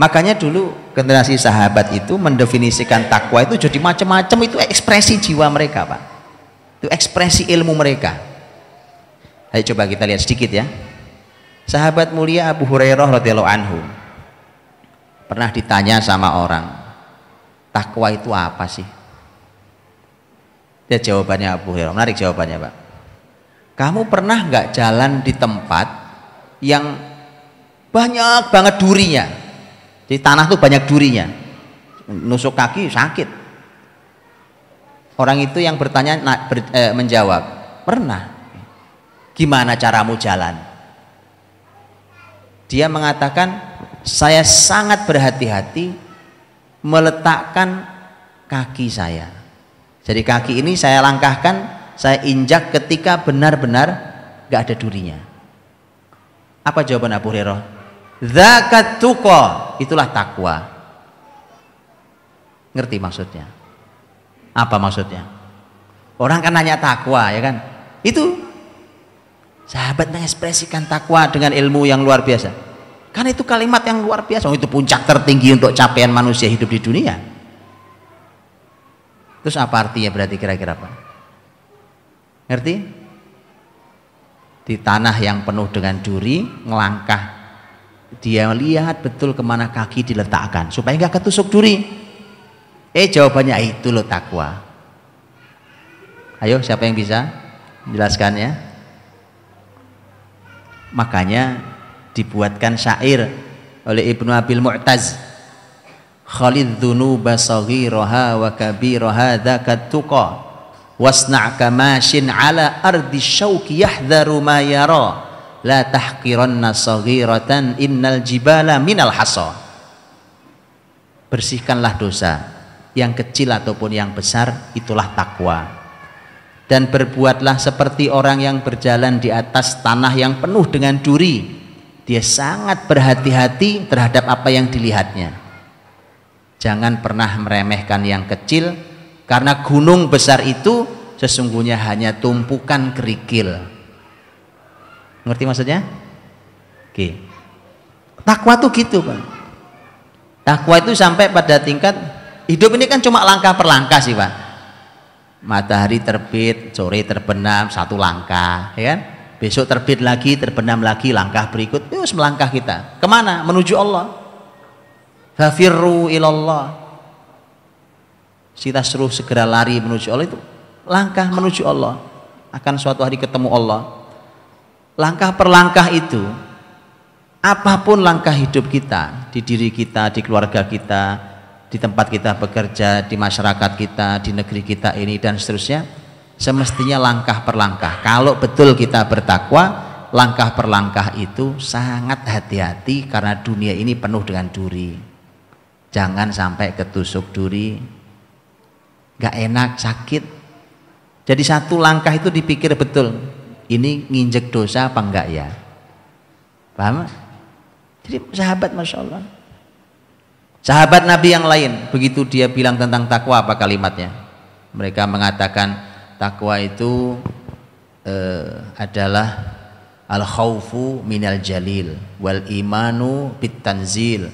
makanya dulu generasi sahabat itu mendefinisikan takwa itu jadi macam-macam itu ekspresi jiwa mereka pak itu ekspresi ilmu mereka ayo coba kita lihat sedikit ya sahabat mulia Abu Hurairah radhiyallahu anhu pernah ditanya sama orang takwa itu apa sih dia jawabannya Abu Hurairah menarik jawabannya Pak kamu pernah nggak jalan di tempat yang banyak banget durinya di tanah tuh banyak durinya nusuk kaki sakit Orang itu yang bertanya na, ber, e, menjawab, pernah. Gimana caramu jalan? Dia mengatakan, saya sangat berhati-hati meletakkan kaki saya. Jadi kaki ini saya langkahkan, saya injak ketika benar-benar gak ada durinya. Apa jawaban Abu Hurairah? Zakat itulah takwa. Ngerti maksudnya? Apa maksudnya? Orang kan nanya takwa ya kan? Itu sahabat mengekspresikan takwa dengan ilmu yang luar biasa. Kan itu kalimat yang luar biasa. Oh, itu puncak tertinggi untuk capaian manusia hidup di dunia. Terus apa artinya berarti kira-kira apa? Ngerti? Di tanah yang penuh dengan duri, ngelangkah dia lihat betul kemana kaki diletakkan supaya nggak ketusuk duri Eh jawabannya itu loh takwa. Ayo siapa yang bisa jelaskannya? Makanya dibuatkan syair oleh Ibnu Abil Mu'taz Khalid dhunuba saghiraha wa kabiraha dzakat tuqa wasna' kamashin ala ardi syauki yahdharu ma yara la tahqiranna saghiratan innal jibala minal hasa bersihkanlah dosa yang kecil ataupun yang besar itulah takwa dan berbuatlah seperti orang yang berjalan di atas tanah yang penuh dengan duri dia sangat berhati-hati terhadap apa yang dilihatnya jangan pernah meremehkan yang kecil karena gunung besar itu sesungguhnya hanya tumpukan kerikil ngerti maksudnya? oke takwa itu gitu Pak takwa itu sampai pada tingkat Hidup ini kan cuma langkah per langkah sih Pak. Matahari terbit, sore terbenam, satu langkah, ya kan? Besok terbit lagi, terbenam lagi, langkah berikut, terus ya melangkah kita. Kemana? Menuju Allah. Hafiru ilallah. Kita suruh segera lari menuju Allah itu langkah menuju Allah. Akan suatu hari ketemu Allah. Langkah per langkah itu apapun langkah hidup kita, di diri kita, di keluarga kita, di tempat kita bekerja, di masyarakat kita, di negeri kita ini dan seterusnya semestinya langkah per langkah. Kalau betul kita bertakwa, langkah per langkah itu sangat hati-hati karena dunia ini penuh dengan duri. Jangan sampai ketusuk duri. Gak enak, sakit. Jadi satu langkah itu dipikir betul. Ini nginjek dosa apa enggak ya? Paham? Jadi sahabat Masya Allah Sahabat Nabi yang lain, begitu dia bilang tentang takwa apa kalimatnya? Mereka mengatakan takwa itu eh, adalah al khawfu minal jalil wal imanu bit tanzil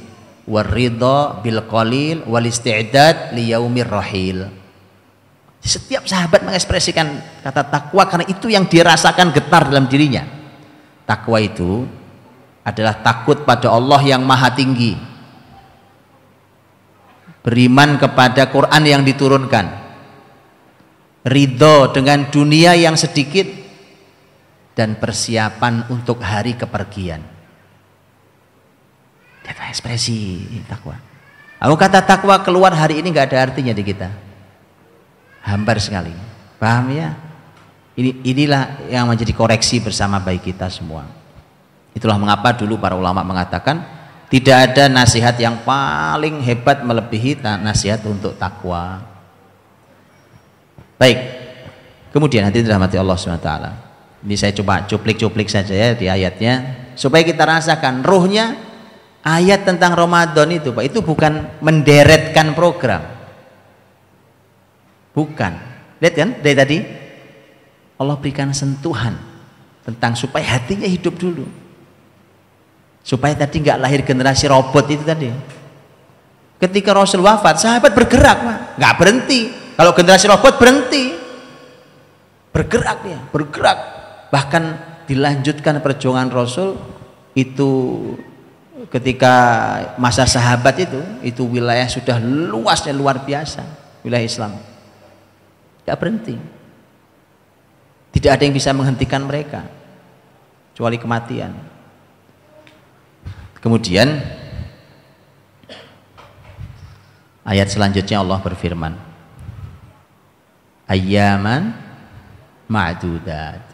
wal ridha bil qalil wal isti'dad li yaumir rahil. Setiap sahabat mengekspresikan kata takwa karena itu yang dirasakan getar dalam dirinya. Takwa itu adalah takut pada Allah yang maha tinggi, beriman kepada Quran yang diturunkan ridho dengan dunia yang sedikit dan persiapan untuk hari kepergian itu ekspresi takwa aku kata takwa keluar hari ini nggak ada artinya di kita hambar sekali paham ya ini inilah yang menjadi koreksi bersama baik kita semua itulah mengapa dulu para ulama mengatakan tidak ada nasihat yang paling hebat melebihi nasihat untuk takwa baik kemudian nanti dirahmati Allah SWT ini saya coba cuplik-cuplik saja ya di ayatnya supaya kita rasakan ruhnya ayat tentang Ramadan itu Pak itu bukan menderetkan program bukan lihat kan dari tadi Allah berikan sentuhan tentang supaya hatinya hidup dulu supaya tadi nggak lahir generasi robot itu tadi ketika Rasul wafat sahabat bergerak pak nggak berhenti kalau generasi robot berhenti bergerak dia bergerak bahkan dilanjutkan perjuangan Rasul itu ketika masa sahabat itu itu wilayah sudah luasnya luar biasa wilayah Islam tidak berhenti tidak ada yang bisa menghentikan mereka kecuali kematian Kemudian ayat selanjutnya Allah berfirman Ayyaman ma'dudat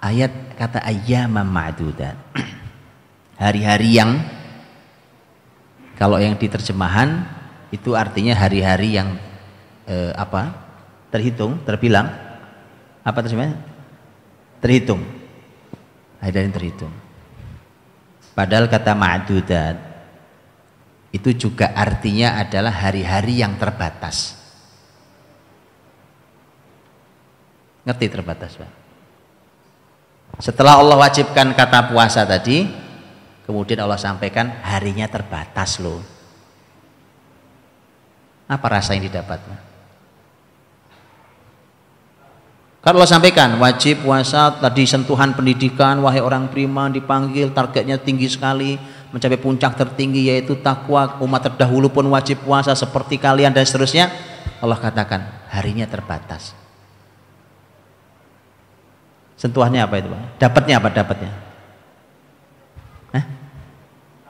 Ayat kata ayyaman ma'dudat Hari-hari yang kalau yang diterjemahan itu artinya hari-hari yang eh, apa terhitung terbilang apa terjemahannya Terhitung. Ada yang terhitung. Padahal kata ma'dudat itu juga artinya adalah hari-hari yang terbatas. Ngerti terbatas, Pak? Setelah Allah wajibkan kata puasa tadi, kemudian Allah sampaikan harinya terbatas loh. Apa rasa yang didapat? Pak? Karena Allah sampaikan wajib puasa tadi sentuhan pendidikan wahai orang prima dipanggil targetnya tinggi sekali mencapai puncak tertinggi yaitu takwa umat terdahulu pun wajib puasa seperti kalian dan seterusnya Allah katakan harinya terbatas sentuhannya apa itu Pak? dapatnya apa dapatnya Eh?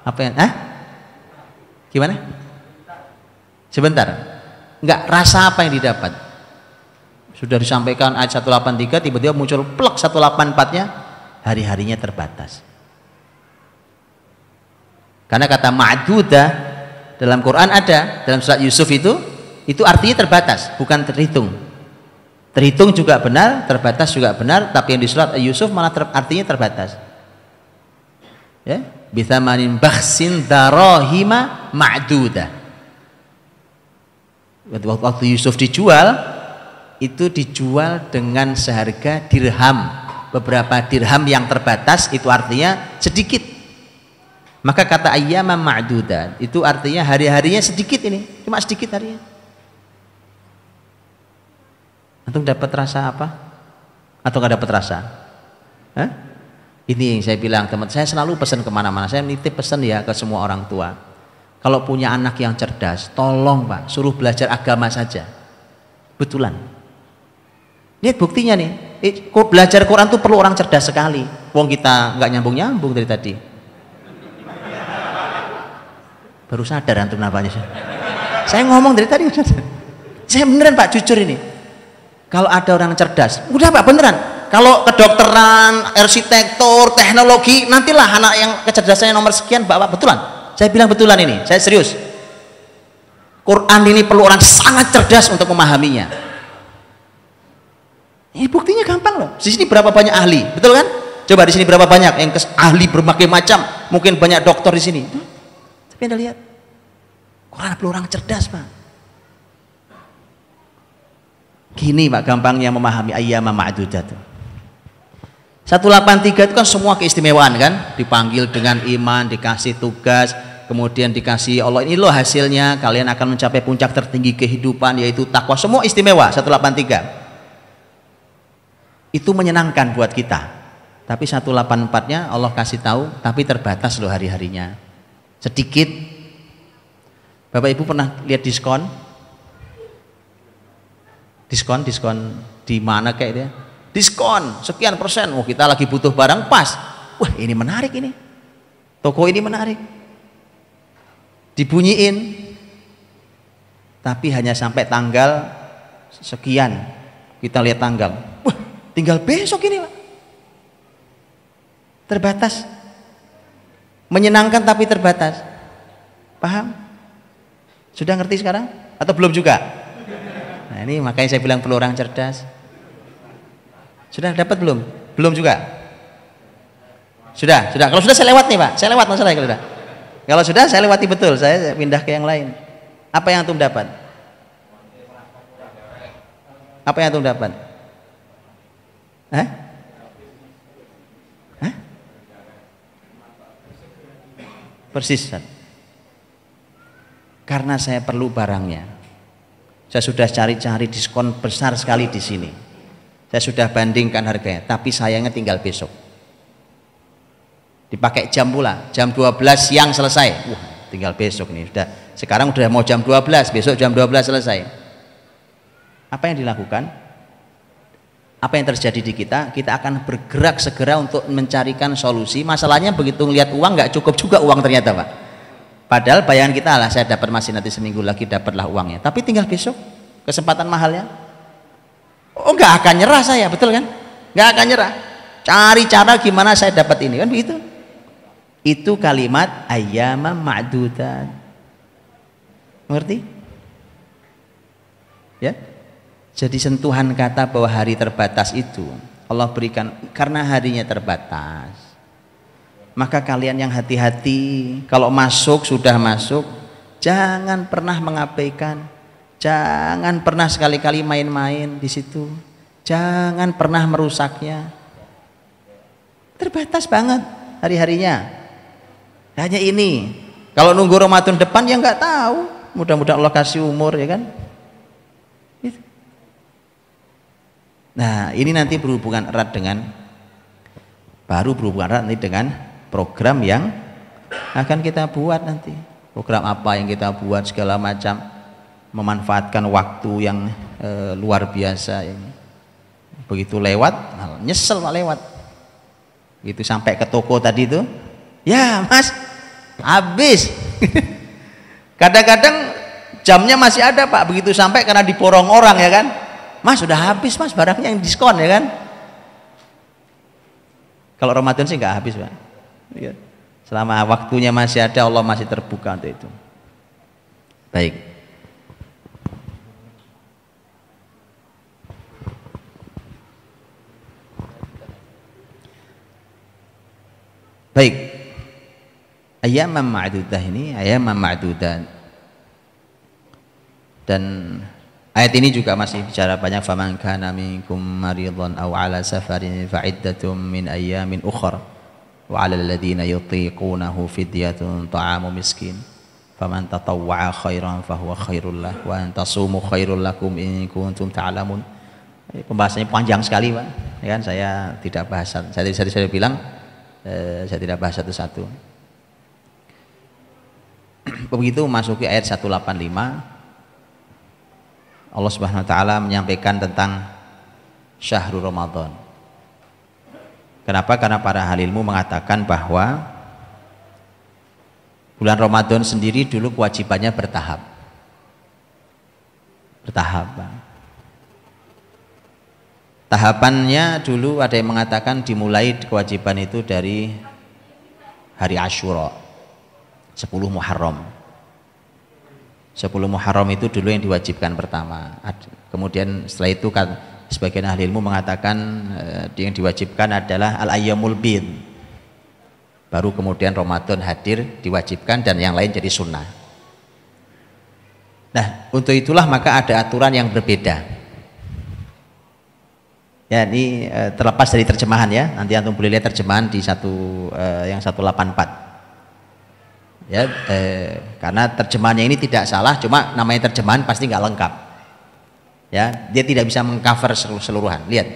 apa yang eh? gimana sebentar enggak rasa apa yang didapat sudah disampaikan ayat 183 tiba-tiba muncul plek 184-nya hari-harinya terbatas. Karena kata ma'duda dalam Quran ada, dalam surat Yusuf itu itu artinya terbatas, bukan terhitung. Terhitung juga benar, terbatas juga benar, tapi yang di surat Yusuf malah ter, artinya terbatas. Ya, bisa manin baksin darohima ma'duda. Waktu Yusuf dijual, itu dijual dengan seharga dirham beberapa dirham yang terbatas itu artinya sedikit maka kata ayyama ma'dudan itu artinya hari-harinya sedikit ini cuma sedikit harinya antum dapat rasa apa atau nggak dapat rasa Hah? ini yang saya bilang teman saya selalu pesan kemana-mana saya nitip pesan ya ke semua orang tua kalau punya anak yang cerdas tolong pak suruh belajar agama saja betulan Lihat buktinya nih. Eh, belajar Quran tuh perlu orang cerdas sekali. Wong kita nggak nyambung nyambung dari tadi. Baru sadar antum napanya. Saya ngomong dari tadi Saya beneran Pak jujur ini. Kalau ada orang cerdas, udah Pak beneran. Kalau kedokteran, arsitektur, teknologi, nantilah anak yang kecerdasannya nomor sekian, Bapak betulan. Saya bilang betulan ini, saya serius. Quran ini perlu orang sangat cerdas untuk memahaminya. Eh buktinya gampang loh. Di sini berapa banyak ahli, betul kan? Coba di sini berapa banyak yang ahli berbagai macam, mungkin banyak dokter di sini. Hmm? Tapi anda lihat, kurang perlu orang cerdas pak. Gini pak, gampangnya memahami mama ayyama ma'dudat. 183 itu kan semua keistimewaan kan, dipanggil dengan iman, dikasih tugas, kemudian dikasih Allah ini loh hasilnya kalian akan mencapai puncak tertinggi kehidupan yaitu takwa semua istimewa 183 itu menyenangkan buat kita. Tapi 184-nya Allah kasih tahu, tapi terbatas loh hari-harinya. Sedikit. Bapak Ibu pernah lihat diskon? Diskon, diskon di mana kayak dia? Diskon sekian persen. Oh, kita lagi butuh barang pas. Wah, ini menarik ini. Toko ini menarik. Dibunyiin. Tapi hanya sampai tanggal sekian. Kita lihat tanggal Tinggal besok ini Pak. Terbatas. Menyenangkan tapi terbatas. Paham? Sudah ngerti sekarang? Atau belum juga? Nah ini makanya saya bilang perlu orang cerdas. Sudah dapat belum? Belum juga? Sudah, sudah. Kalau sudah saya lewat nih Pak. Saya lewat masalah kalau sudah. Kalau sudah saya lewati betul. Saya pindah ke yang lain. Apa yang antum dapat? Apa yang antum dapat? eh persis Persisten. Karena saya perlu barangnya. Saya sudah cari-cari diskon besar sekali di sini. Saya sudah bandingkan harganya, tapi sayangnya tinggal besok. Dipakai jam pula, jam 12 siang selesai. Wah, tinggal besok nih sudah. Sekarang sudah mau jam 12, besok jam 12 selesai. Apa yang dilakukan? apa yang terjadi di kita kita akan bergerak segera untuk mencarikan solusi masalahnya begitu ngelihat uang nggak cukup juga uang ternyata pak padahal bayangan kita lah saya dapat masih nanti seminggu lagi dapatlah uangnya tapi tinggal besok kesempatan mahal ya. oh nggak akan nyerah saya betul kan nggak akan nyerah cari cara gimana saya dapat ini kan begitu itu kalimat ayama ma'dudat Mengerti? ya jadi sentuhan kata bahwa hari terbatas itu Allah berikan karena harinya terbatas. Maka kalian yang hati-hati kalau masuk sudah masuk jangan pernah mengabaikan. Jangan pernah sekali-kali main-main di situ. Jangan pernah merusaknya. Terbatas banget hari-harinya. Hanya ini. Kalau nunggu Ramadan depan ya nggak tahu. Mudah-mudahan Allah kasih umur ya kan Nah, ini nanti berhubungan erat dengan baru berhubungan erat nanti dengan program yang akan kita buat nanti. Program apa yang kita buat segala macam memanfaatkan waktu yang e, luar biasa ini. Begitu lewat, nyesel Pak lewat. Itu sampai ke toko tadi itu, ya Mas, habis. Kadang-kadang jamnya masih ada Pak, begitu sampai karena diporong orang ya kan Mas sudah habis mas barangnya yang diskon ya kan? Kalau Ramadan sih nggak habis pak. Iya. Selama waktunya masih ada Allah masih terbuka untuk itu. Baik. Baik. Ayam ma'dudah ini ayam ma'dudah. Dan Ayat ini juga masih bicara banyak faman kana minkum maridun aw ala safarin fa iddatum min ayyamin ukhra wa 'ala ladzina yutiqunahu fidyatun ta'amu miskin faman tatawwa'a khairan fahuwa khairul lah wa an tasumu khairul lakum in kuntum ta'lamun pembahasannya panjang sekali Pak ya kan saya tidak bahas saya tadi saya, saya bilang eh, saya tidak bahas satu-satu begitu masuki ayat 185 Allah Subhanahu wa taala menyampaikan tentang syahrul Ramadan. Kenapa? Karena para ahli ilmu mengatakan bahwa bulan Ramadan sendiri dulu kewajibannya bertahap. Bertahap. Tahapannya dulu ada yang mengatakan dimulai kewajiban itu dari hari Ashura, 10 Muharram. 10 Muharram itu dulu yang diwajibkan pertama. Kemudian setelah itu kan sebagian ahli ilmu mengatakan eh, yang diwajibkan adalah al-ayyamul bin Baru kemudian Ramadan hadir diwajibkan dan yang lain jadi sunnah. Nah, untuk itulah maka ada aturan yang berbeda. Ya, ini eh, terlepas dari terjemahan ya. Nanti antum boleh lihat terjemahan di satu eh, yang 184 ya eh, karena terjemahannya ini tidak salah cuma namanya terjemahan pasti nggak lengkap ya dia tidak bisa mengcover seluruhan lihat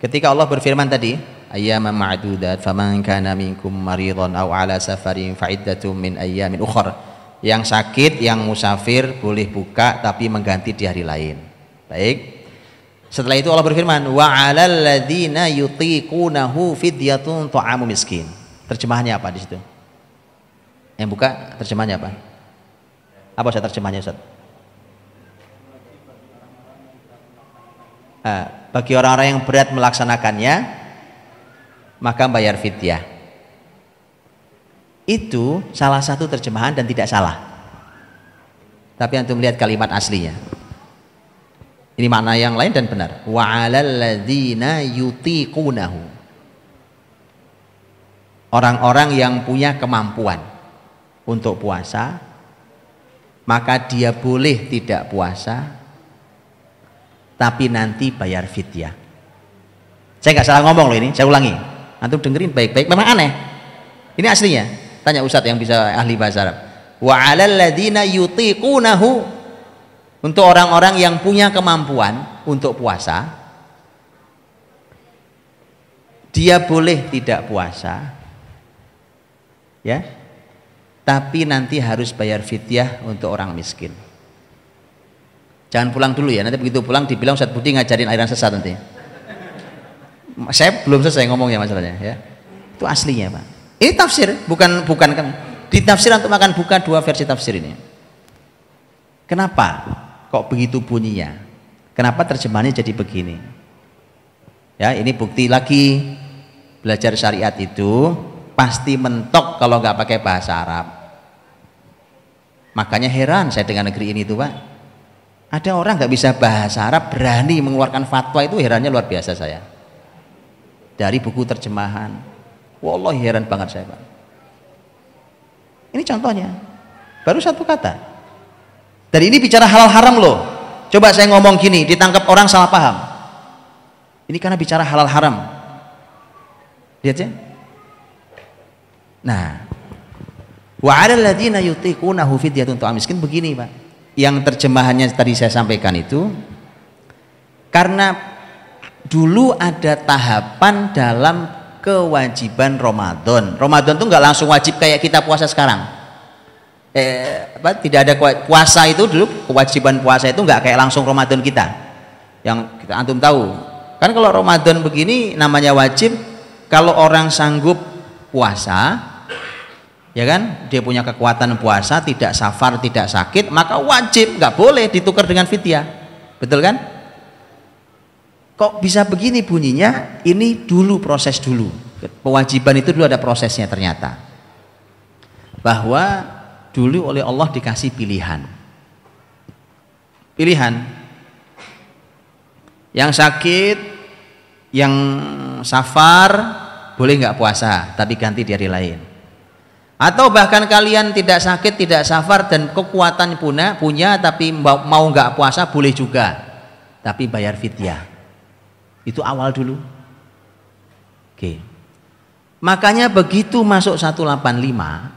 ketika Allah berfirman tadi ayyama ma'dudat faman kana minkum maridon aw ala safarin fa'iddatum min ayyamin ukhra yang sakit yang musafir boleh buka tapi mengganti di hari lain baik setelah itu Allah berfirman wa 'alal ladzina yutiqunahu fidyatun ta'amu miskin terjemahannya apa di situ yang buka terjemahnya apa? Apa saya terjemahnya Ustaz? Ah, bagi orang-orang yang berat melaksanakannya maka bayar fidyah. Itu salah satu terjemahan dan tidak salah. Tapi antum lihat kalimat aslinya. Ini makna yang lain dan benar. Wa Orang-orang yang punya kemampuan untuk puasa maka dia boleh tidak puasa tapi nanti bayar fitiah saya nggak salah ngomong loh ini saya ulangi antum dengerin baik-baik memang aneh ini aslinya tanya ustadz yang bisa ahli bahasa Arab wa alalladina yutiqunahu untuk orang-orang yang punya kemampuan untuk puasa dia boleh tidak puasa ya tapi nanti harus bayar fitiah untuk orang miskin. Jangan pulang dulu ya, nanti begitu pulang dibilang Ustaz Budi ngajarin aliran sesat nanti. Saya belum selesai ngomong ya masalahnya ya. Itu aslinya, Pak. Ini tafsir, bukan bukan kan. Di tafsir untuk makan buka dua versi tafsir ini. Kenapa kok begitu bunyinya? Kenapa terjemahannya jadi begini? Ya, ini bukti lagi belajar syariat itu pasti mentok kalau nggak pakai bahasa Arab. Makanya heran saya dengan negeri ini itu Pak. Ada orang nggak bisa bahasa Arab berani mengeluarkan fatwa itu herannya luar biasa saya. Dari buku terjemahan. Wallah heran banget saya Pak. Ini contohnya. Baru satu kata. Dan ini bicara halal haram loh. Coba saya ngomong gini, ditangkap orang salah paham. Ini karena bicara halal haram. Lihat ya. Nah, Wa 'alal ladzina yutiqunahu fidyatun untuk miskin begini, Pak. Yang terjemahannya tadi saya sampaikan itu karena dulu ada tahapan dalam kewajiban Ramadan. Ramadan tuh nggak langsung wajib kayak kita puasa sekarang eh, apa, tidak ada puasa itu dulu kewajiban puasa itu nggak kayak langsung Ramadan kita yang kita antum tahu kan kalau Ramadan begini namanya wajib kalau orang sanggup puasa ya kan dia punya kekuatan puasa tidak safar tidak sakit maka wajib nggak boleh ditukar dengan fitia betul kan kok bisa begini bunyinya ini dulu proses dulu kewajiban itu dulu ada prosesnya ternyata bahwa dulu oleh Allah dikasih pilihan pilihan yang sakit yang safar boleh nggak puasa tapi ganti dari lain atau bahkan kalian tidak sakit tidak safar dan kekuatan punya punya tapi mau nggak puasa boleh juga tapi bayar fitiah. itu awal dulu oke makanya begitu masuk 185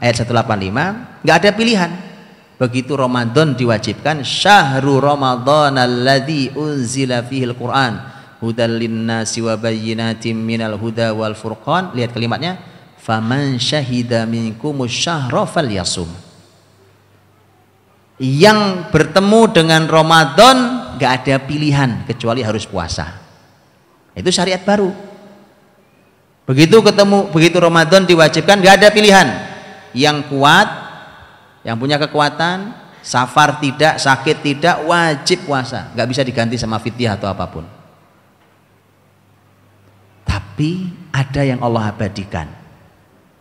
ayat 185 nggak ada pilihan begitu Ramadan diwajibkan syahrul Ramadan alladhi unzila fihil Quran hudal linnasi wa minal huda wal furqan lihat kalimatnya faman syahida minkumus syahra yasum yang bertemu dengan Ramadan gak ada pilihan kecuali harus puasa itu syariat baru begitu ketemu begitu Ramadan diwajibkan gak ada pilihan yang kuat yang punya kekuatan safar tidak sakit tidak wajib puasa Gak bisa diganti sama fitiah atau apapun tapi ada yang Allah abadikan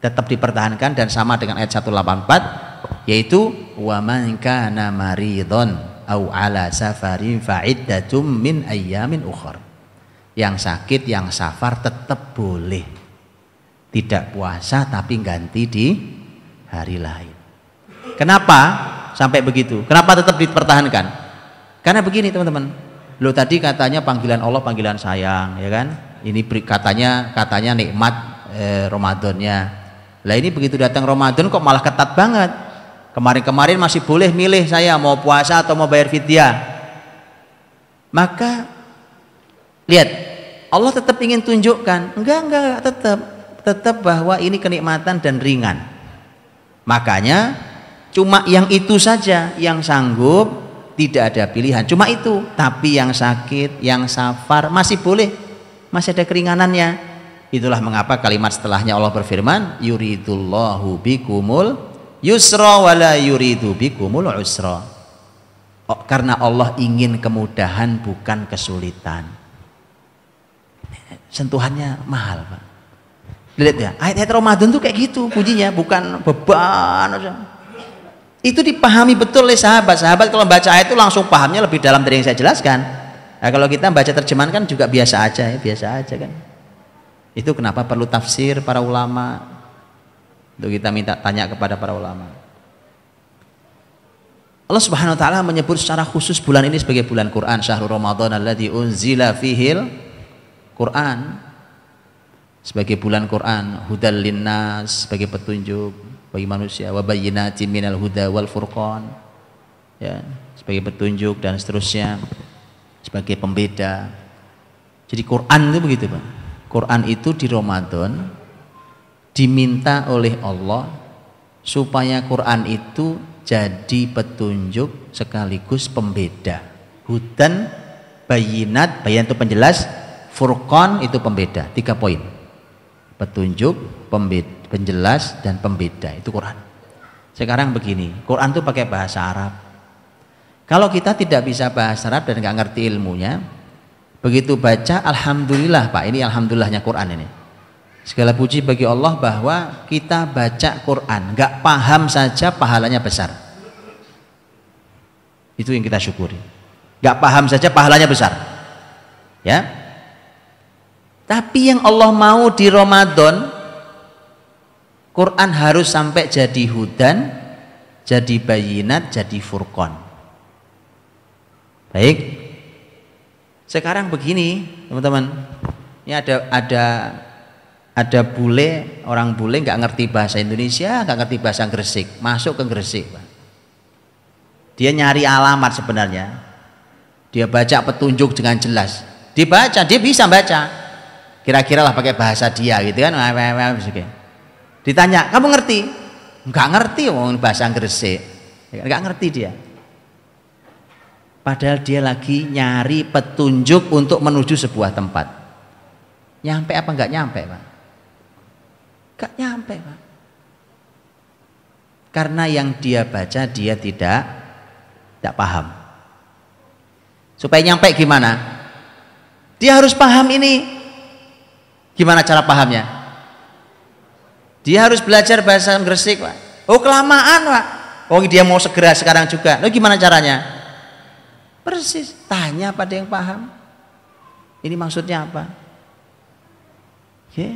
tetap dipertahankan dan sama dengan ayat 184 yaitu wa man kana maridon au ala safarin fa iddatum min ayyamin ukhra. Yang sakit, yang safar tetap boleh tidak puasa tapi ganti di hari lain. Kenapa sampai begitu? Kenapa tetap dipertahankan? Karena begini teman-teman. Lo tadi katanya panggilan Allah panggilan sayang, ya kan? Ini katanya katanya nikmat eh, Ramadannya lah ini begitu datang Ramadan kok malah ketat banget. Kemarin-kemarin masih boleh milih saya mau puasa atau mau bayar fidyah. Maka lihat Allah tetap ingin tunjukkan, enggak enggak, enggak tetap tetap bahwa ini kenikmatan dan ringan. Makanya cuma yang itu saja yang sanggup tidak ada pilihan cuma itu tapi yang sakit yang safar masih boleh masih ada keringanannya Itulah mengapa kalimat setelahnya Allah berfirman, yuridullahu bikumul yusra wala yuridu bikumul usra. Oh, karena Allah ingin kemudahan bukan kesulitan. Sentuhannya mahal, Pak. Lihat ya, ayat-ayat Ramadan itu kayak gitu pujinya, bukan beban. Itu dipahami betul oleh sahabat. Sahabat kalau baca ayat itu langsung pahamnya lebih dalam dari yang saya jelaskan. Nah, kalau kita baca terjemahan kan juga biasa aja ya, biasa aja kan. Itu kenapa perlu tafsir para ulama. Untuk kita minta tanya kepada para ulama. Allah Subhanahu wa taala menyebut secara khusus bulan ini sebagai bulan Quran, syahrul Ramadan alladzi unzila fihil Quran sebagai bulan Quran, hudal linnas sebagai petunjuk bagi manusia, wa bayyinatin minal huda wal furqan. Ya, sebagai petunjuk dan seterusnya sebagai pembeda. Jadi Quran itu begitu, Pak. Quran itu di Ramadan diminta oleh Allah supaya Quran itu jadi petunjuk sekaligus pembeda hutan bayinat bayan itu penjelas furqan itu pembeda tiga poin petunjuk pembeda, penjelas dan pembeda itu Quran sekarang begini Quran itu pakai bahasa Arab kalau kita tidak bisa bahasa Arab dan nggak ngerti ilmunya Begitu baca alhamdulillah Pak, ini alhamdulillahnya Quran ini. Segala puji bagi Allah bahwa kita baca Quran, nggak paham saja pahalanya besar. Itu yang kita syukuri. Nggak paham saja pahalanya besar. Ya. Tapi yang Allah mau di Ramadan Quran harus sampai jadi hudan, jadi bayinat, jadi furqon. Baik, sekarang begini, teman-teman. Ini ada ada ada bule, orang bule nggak ngerti bahasa Indonesia, nggak ngerti bahasa Gresik, masuk ke Gresik, Dia nyari alamat sebenarnya. Dia baca petunjuk dengan jelas. Dibaca, dia bisa baca. Kira-kira lah pakai bahasa dia gitu kan. Ditanya, kamu ngerti? Nggak ngerti, wong bahasa Gresik. Nggak ngerti dia Padahal dia lagi nyari petunjuk untuk menuju sebuah tempat. Nyampe apa enggak nyampe, Pak? Enggak nyampe, Pak. Karena yang dia baca dia tidak tidak paham. Supaya nyampe gimana? Dia harus paham ini. Gimana cara pahamnya? Dia harus belajar bahasa Gresik, Pak. Oh, kelamaan, Pak. Oh, dia mau segera sekarang juga. Lalu gimana caranya? Persis tanya pada yang paham. Ini maksudnya apa? Okay. Ya.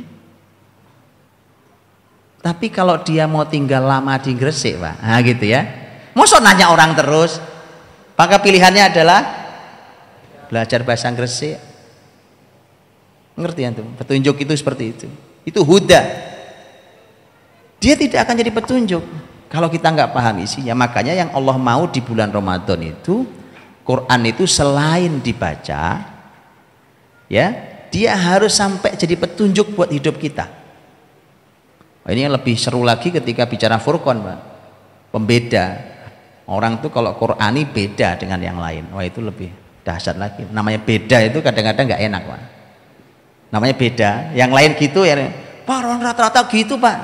Tapi kalau dia mau tinggal lama di Gresik, Pak. Nah, gitu ya. Mau nanya orang terus? Maka pilihannya adalah belajar bahasa Gresik. Ngerti antum? Ya, petunjuk itu seperti itu. Itu huda. Dia tidak akan jadi petunjuk kalau kita nggak paham isinya. Makanya yang Allah mau di bulan Ramadan itu Quran itu selain dibaca ya dia harus sampai jadi petunjuk buat hidup kita ini yang lebih seru lagi ketika bicara Furqan Pak pembeda orang tuh kalau Qurani beda dengan yang lain wah itu lebih dahsyat lagi namanya beda itu kadang-kadang nggak -kadang enak Pak namanya beda yang lain gitu ya Pak orang rata-rata gitu Pak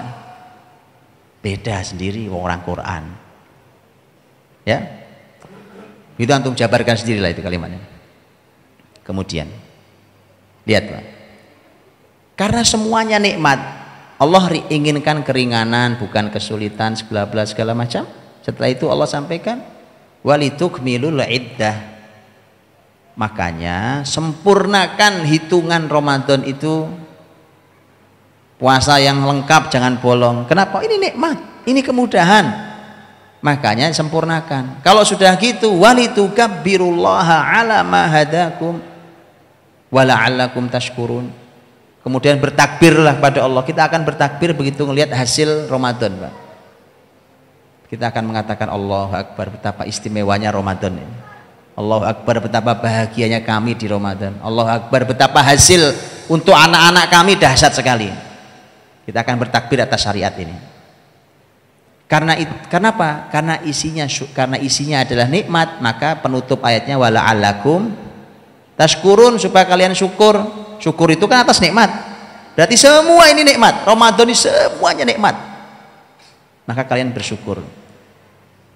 beda sendiri orang Quran ya itu antum jabarkan sendirilah itu kalimatnya. Kemudian lihat Karena semuanya nikmat, Allah inginkan keringanan bukan kesulitan segala bla segala macam. Setelah itu Allah sampaikan walitukmilul iddah. Makanya sempurnakan hitungan Ramadan itu puasa yang lengkap jangan bolong. Kenapa? Ini nikmat, ini kemudahan makanya sempurnakan kalau sudah gitu walitukabbirullaha ala ma hadakum wala'allakum tashkurun kemudian bertakbirlah pada Allah kita akan bertakbir begitu melihat hasil Ramadan Pak kita akan mengatakan Allah Akbar betapa istimewanya Ramadan ini Allah Akbar betapa bahagianya kami di Ramadan Allah Akbar betapa hasil untuk anak-anak kami dahsyat sekali kita akan bertakbir atas syariat ini karena karena apa? Karena isinya karena isinya adalah nikmat, maka penutup ayatnya wala alakum tashkurun supaya kalian syukur. Syukur itu kan atas nikmat. Berarti semua ini nikmat. Ramadan ini semuanya nikmat. Maka kalian bersyukur.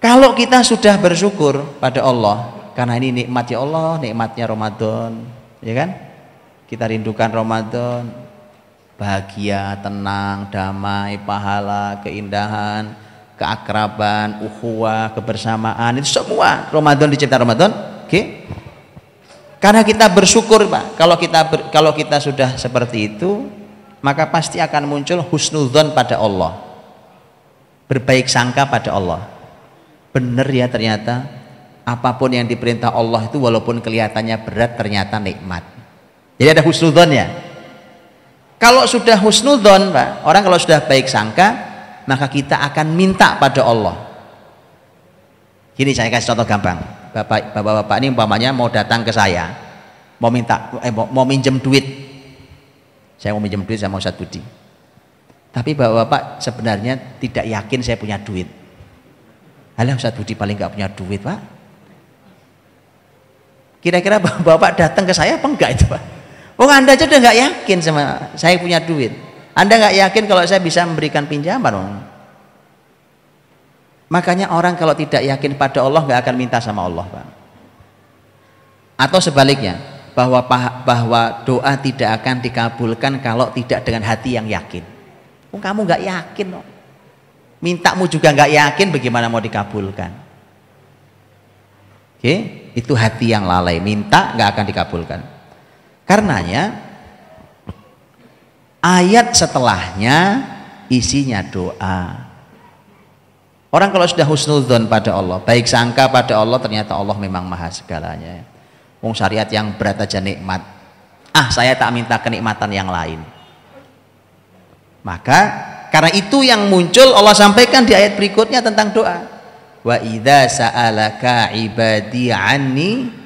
Kalau kita sudah bersyukur pada Allah, karena ini nikmat ya Allah, nikmatnya Ramadan, ya kan? Kita rindukan Ramadan, bahagia, tenang, damai, pahala, keindahan, keakraban, ukhuwah, kebersamaan itu semua Ramadan dicipta Ramadan. Oke. Karena kita bersyukur, Pak. Kalau kita ber, kalau kita sudah seperti itu, maka pasti akan muncul husnudzon pada Allah. Berbaik sangka pada Allah. Benar ya ternyata apapun yang diperintah Allah itu walaupun kelihatannya berat ternyata nikmat. Jadi ada husnudzon ya. Kalau sudah husnudzon, Pak, orang kalau sudah baik sangka, maka kita akan minta pada Allah gini saya kasih contoh gampang bapak bapak ini umpamanya mau datang ke saya mau minta eh, mau, mau minjem duit saya mau minjem duit sama Ustaz Budi tapi bapak-bapak sebenarnya tidak yakin saya punya duit Halah Ustaz Budi paling nggak punya duit pak Kira-kira bapak datang ke saya apa enggak itu pak Oh anda aja udah nggak yakin sama saya punya duit anda nggak yakin kalau saya bisa memberikan pinjaman? Makanya orang kalau tidak yakin pada Allah nggak akan minta sama Allah, Pak. Atau sebaliknya, bahwa bahwa doa tidak akan dikabulkan kalau tidak dengan hati yang yakin. Oh, kamu nggak yakin, loh. Mintamu juga nggak yakin, bagaimana mau dikabulkan? Oke, okay? itu hati yang lalai, minta nggak akan dikabulkan. Karenanya Ayat setelahnya isinya doa. Orang kalau sudah husnudzon pada Allah, baik sangka pada Allah, ternyata Allah memang maha segalanya. Wong syariat yang berat aja nikmat. Ah, saya tak minta kenikmatan yang lain. Maka karena itu yang muncul Allah sampaikan di ayat berikutnya tentang doa. Wa idza sa'alaka ibadi anni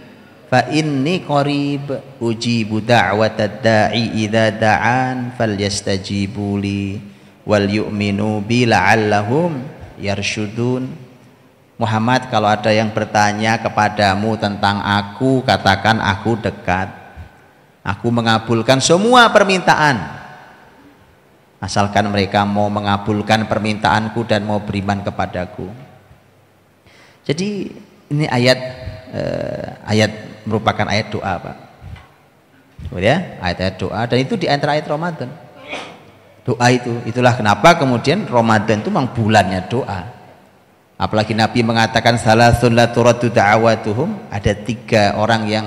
fa inni qarib ujibu da'watad da'i idza da'an falyastajibu li wal yu'minu bi la'allahum yarsyudun Muhammad kalau ada yang bertanya kepadamu tentang aku katakan aku dekat aku mengabulkan semua permintaan asalkan mereka mau mengabulkan permintaanku dan mau beriman kepadaku jadi ini ayat eh, ayat merupakan ayat doa pak ya ayat-ayat doa dan itu di antara ayat Ramadan doa itu itulah kenapa kemudian Ramadan itu memang bulannya doa apalagi Nabi mengatakan salah sunnaturatu da'awatuhum ada tiga orang yang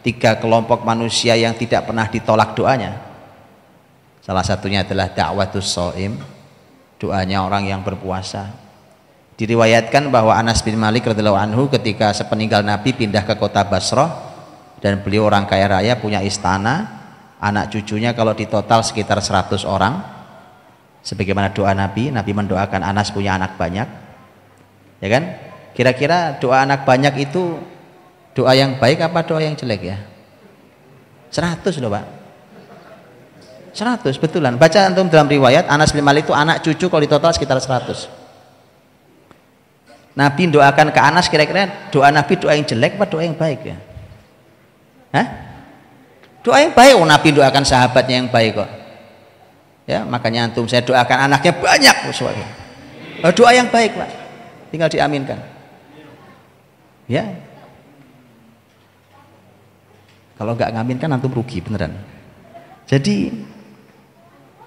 tiga kelompok manusia yang tidak pernah ditolak doanya salah satunya adalah da'watus so'im doanya orang yang berpuasa Diriwayatkan bahwa Anas bin Malik radhiyallahu anhu ketika sepeninggal Nabi pindah ke kota Basrah dan beliau orang kaya raya punya istana, anak cucunya kalau di total sekitar 100 orang. Sebagaimana doa Nabi, Nabi mendoakan Anas punya anak banyak. Ya kan? Kira-kira doa anak banyak itu doa yang baik apa doa yang jelek ya? 100 loh, Pak. 100 betulan. Baca antum dalam riwayat Anas bin Malik itu anak cucu kalau di total sekitar 100. Nabi doakan ke Anas kira-kira doa Nabi doa yang jelek apa doa yang baik ya? Hah? Doa yang baik, oh, Nabi doakan sahabatnya yang baik kok. Ya, makanya antum saya doakan anaknya banyak Oh, oh doa yang baik, Pak. Tinggal diaminkan. Ya. Kalau nggak ngaminkan antum rugi beneran. Jadi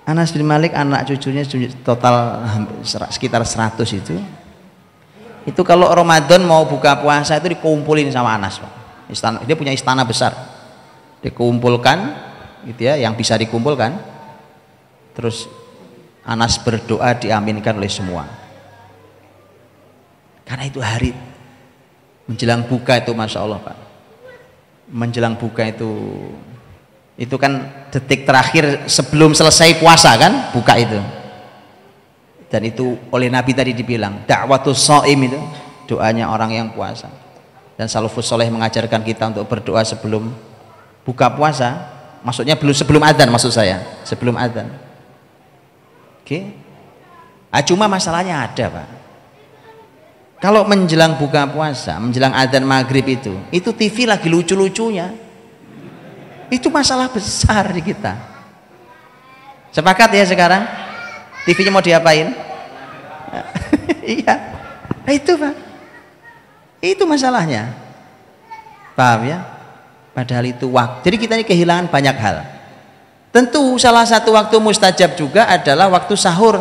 Anas bin Malik anak cucunya total sekitar 100 itu itu kalau Ramadan mau buka puasa itu dikumpulin sama Anas Pak. Istana, dia punya istana besar dikumpulkan gitu ya yang bisa dikumpulkan terus Anas berdoa diaminkan oleh semua karena itu hari menjelang buka itu Masya Allah Pak menjelang buka itu itu kan detik terakhir sebelum selesai puasa kan buka itu dan itu oleh Nabi tadi dibilang dakwatus soim itu doanya orang yang puasa dan salafus soleh mengajarkan kita untuk berdoa sebelum buka puasa maksudnya belum sebelum adzan maksud saya sebelum adzan oke okay. ah, cuma masalahnya ada pak kalau menjelang buka puasa menjelang adzan maghrib itu itu TV lagi lucu-lucunya itu masalah besar di kita sepakat ya sekarang TV-nya mau diapain? iya. Nah, itu Pak. Itu masalahnya. Paham ya? Padahal itu waktu. Jadi kita ini kehilangan banyak hal. Tentu salah satu waktu mustajab juga adalah waktu sahur.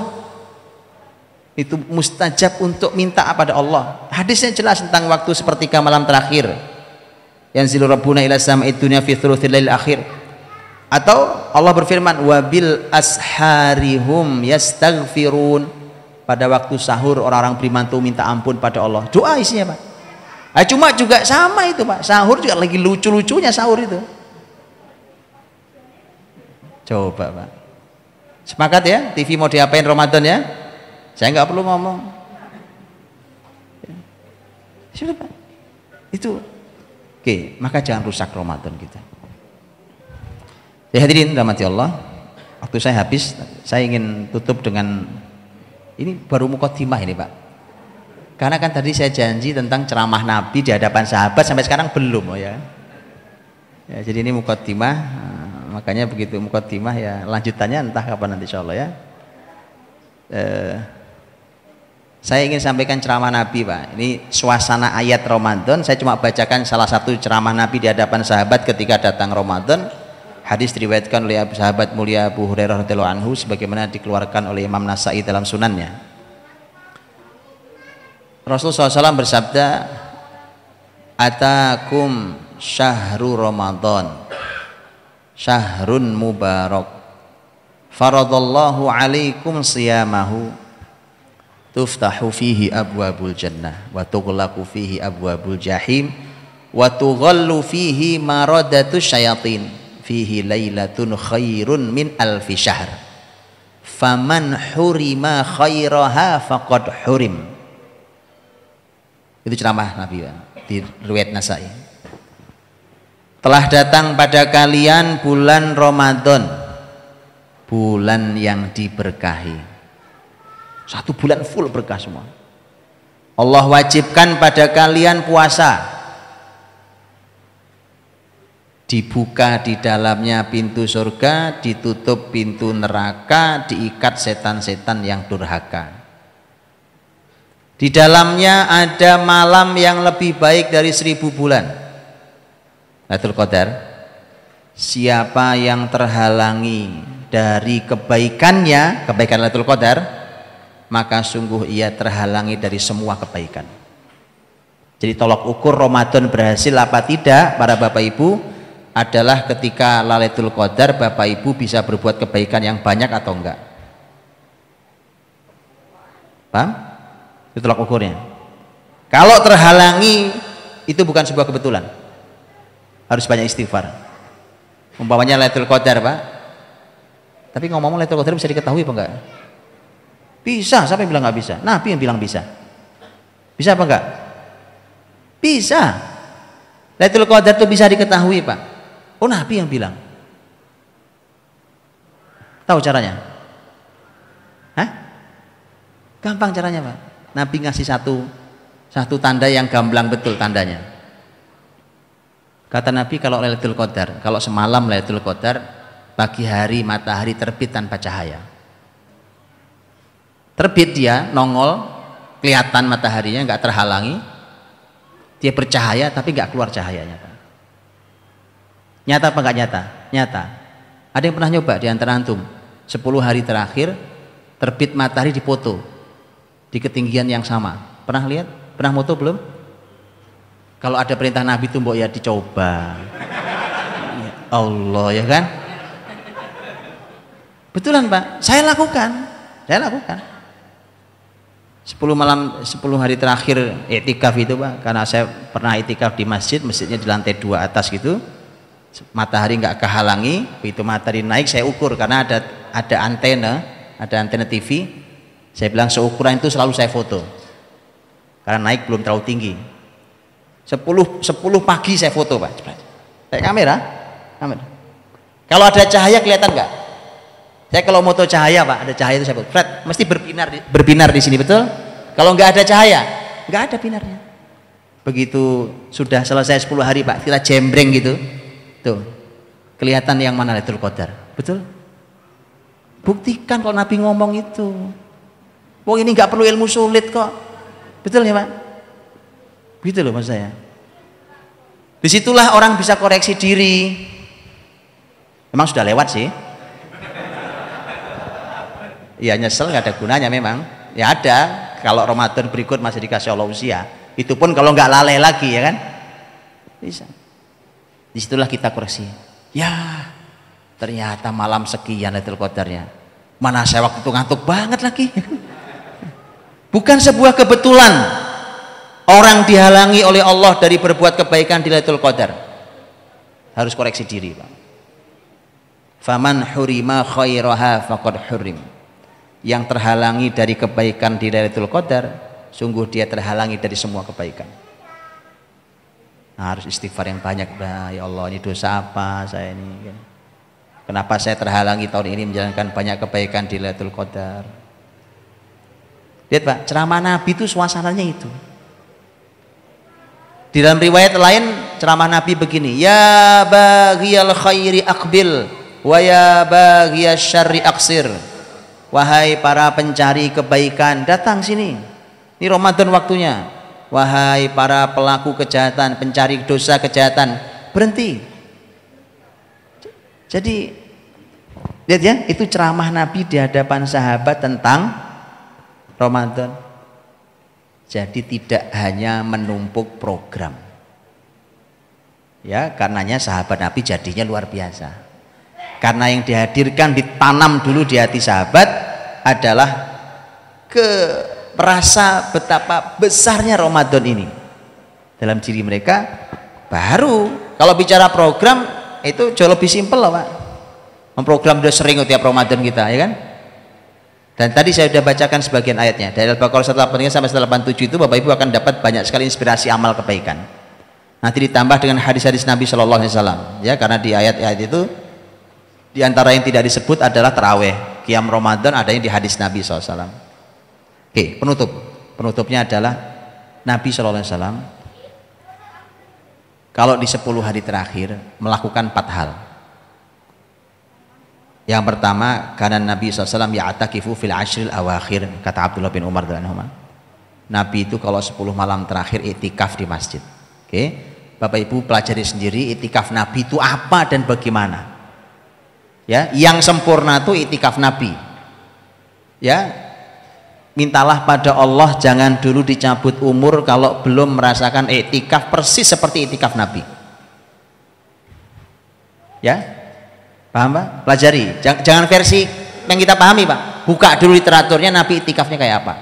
Itu mustajab untuk minta kepada Allah. Hadisnya jelas tentang waktu seperti malam terakhir. Yang zilu rabbuna ila sama'id dunya fi akhir atau Allah berfirman wabil asharihum yastaghfirun. Pada waktu sahur orang-orang beriman itu minta ampun pada Allah. Doa isinya, Pak. Nah, cuma juga sama itu, Pak. Sahur juga lagi lucu-lucunya sahur itu. Coba, Pak. Sepakat ya? TV mau diapain Ramadan ya? Saya nggak perlu ngomong. Ya. Sudah, Pak. Itu. Oke, maka jangan rusak Ramadan kita. Ya hadirin rahmati Allah, waktu saya habis, saya ingin tutup dengan ini baru mukadimah ini Pak. Karena kan tadi saya janji tentang ceramah Nabi di hadapan sahabat sampai sekarang belum oh ya. ya jadi ini mukadimah, eh, makanya begitu mukadimah ya lanjutannya entah kapan nanti insya Allah ya. Eh, saya ingin sampaikan ceramah Nabi Pak. Ini suasana ayat Ramadan, saya cuma bacakan salah satu ceramah Nabi di hadapan sahabat ketika datang Ramadan Hadis diriwayatkan oleh sahabat mulia Abu Hurairah radhiyallahu anhu sebagaimana dikeluarkan oleh Imam Nasai dalam sunannya. Rasulullah SAW bersabda, "Atakum syahrul Ramadan, syahrun mubarak. Faradallahu alaikum siyamahu." tuftahu fihi abwabul jannah wa tughlaqu fihi abwabul jahim wa tughallu fihi maradatus syayatin fihi lailatun khairun min alfi syahr faman hurima khairaha faqad hurim itu ceramah Nabi di riwayat Nasai telah datang pada kalian bulan Ramadan bulan yang diberkahi satu bulan full berkah semua Allah wajibkan pada kalian puasa dibuka di dalamnya pintu surga, ditutup pintu neraka, diikat setan-setan yang durhaka. Di dalamnya ada malam yang lebih baik dari seribu bulan. Lailatul Qadar. Siapa yang terhalangi dari kebaikannya, kebaikan Lailatul Qadar, maka sungguh ia terhalangi dari semua kebaikan. Jadi tolok ukur Ramadan berhasil apa tidak para Bapak Ibu adalah ketika Lailatul Qadar Bapak Ibu bisa berbuat kebaikan yang banyak atau enggak. Paham? Itu tolak ukurnya. Kalau terhalangi itu bukan sebuah kebetulan. Harus banyak istighfar. Umpamanya Lailatul Qadar, Pak. Tapi ngomong-ngomong Lailatul Qadar bisa diketahui apa enggak? Bisa, siapa yang bilang enggak bisa? Nabi yang bilang bisa. Bisa apa enggak? Bisa. Lailatul Qadar itu bisa diketahui, Pak. Oh Nabi yang bilang. Tahu caranya? Hah? Gampang caranya Pak. Nabi ngasih satu satu tanda yang gamblang betul tandanya. Kata Nabi kalau Lailatul Qadar, kalau semalam Lailatul Qadar, pagi hari matahari terbit tanpa cahaya. Terbit dia nongol, kelihatan mataharinya nggak terhalangi, dia bercahaya tapi nggak keluar cahayanya. Nyata apa enggak nyata? Nyata. Ada yang pernah nyoba di antara antum? 10 hari terakhir terbit matahari di foto di ketinggian yang sama. Pernah lihat? Pernah foto belum? Kalau ada perintah Nabi itu mbok ya dicoba. Ya Allah ya kan? Betulan Pak, saya lakukan. Saya lakukan. 10 malam 10 hari terakhir etikaf itu Pak, karena saya pernah etikaf di masjid, masjidnya di lantai dua atas gitu matahari nggak kehalangi begitu matahari naik saya ukur karena ada ada antena ada antena TV saya bilang seukuran itu selalu saya foto karena naik belum terlalu tinggi 10 10 pagi saya foto pak pakai kamera kamera kalau ada cahaya kelihatan nggak saya kalau moto cahaya pak ada cahaya itu saya foto Fred mesti berbinar berbinar di sini betul kalau nggak ada cahaya nggak ada binarnya begitu sudah selesai 10 hari pak kita jembreng gitu Tuh. Kelihatan yang mana Lailatul Qadar. Betul? Buktikan kalau Nabi ngomong itu. Wong ini nggak perlu ilmu sulit kok. Betul ya, Pak? Gitu loh maksud saya. Disitulah orang bisa koreksi diri. Memang sudah lewat sih. Ya nyesel nggak ada gunanya memang. Ya ada. Kalau Ramadan berikut masih dikasih Allah usia. Itu pun kalau nggak lalai lagi ya kan. Bisa. Disitulah kita koreksi. Ya, ternyata malam sekian Lailatul Qadarnya. Mana saya waktu itu ngantuk banget lagi. Bukan sebuah kebetulan orang dihalangi oleh Allah dari berbuat kebaikan di Lailatul Qadar. Harus koreksi diri, Pak. Faman hurima khairaha faqad hurim. Yang terhalangi dari kebaikan di Lailatul Qadar, sungguh dia terhalangi dari semua kebaikan harus istighfar yang banyak. Nah, ya Allah, ini dosa apa saya ini? Kenapa saya terhalangi tahun ini menjalankan banyak kebaikan di Lailatul Qadar? Lihat Pak, ceramah Nabi itu suasananya itu. Di dalam riwayat lain ceramah Nabi begini, "Ya baghiyal khairi akbil wa ya baghiyas syari aksir." Wahai para pencari kebaikan, datang sini. Ini Ramadan waktunya wahai para pelaku kejahatan, pencari dosa kejahatan, berhenti. Jadi lihat ya, itu ceramah Nabi di hadapan sahabat tentang Ramadan. Jadi tidak hanya menumpuk program. Ya, karenanya sahabat Nabi jadinya luar biasa. Karena yang dihadirkan ditanam dulu di hati sahabat adalah ke merasa betapa besarnya Ramadan ini dalam diri mereka baru kalau bicara program itu jauh lebih simpel lah Pak memprogram sudah sering tiap Ramadan kita ya kan dan tadi saya sudah bacakan sebagian ayatnya dari Al-Baqarah 183 sampai 187 itu Bapak Ibu akan dapat banyak sekali inspirasi amal kebaikan nanti ditambah dengan hadis-hadis Nabi Shallallahu Alaihi Wasallam ya karena di ayat-ayat itu diantara yang tidak disebut adalah teraweh kiam Ramadan adanya di hadis Nabi Wasallam Oke, penutup. Penutupnya adalah Nabi Shallallahu Alaihi Wasallam kalau di 10 hari terakhir melakukan empat hal. Yang pertama, karena Nabi SAW ya atakifu fil ashril awakhir, kata Abdullah bin Umar dan Umar. Nabi itu kalau 10 malam terakhir itikaf di masjid. Oke, Bapak Ibu pelajari sendiri itikaf Nabi itu apa dan bagaimana. Ya, yang sempurna itu itikaf Nabi. Ya, mintalah pada Allah jangan dulu dicabut umur kalau belum merasakan etikaf persis seperti etikaf Nabi ya paham pak? pelajari jangan versi yang kita pahami pak buka dulu literaturnya Nabi etikafnya kayak apa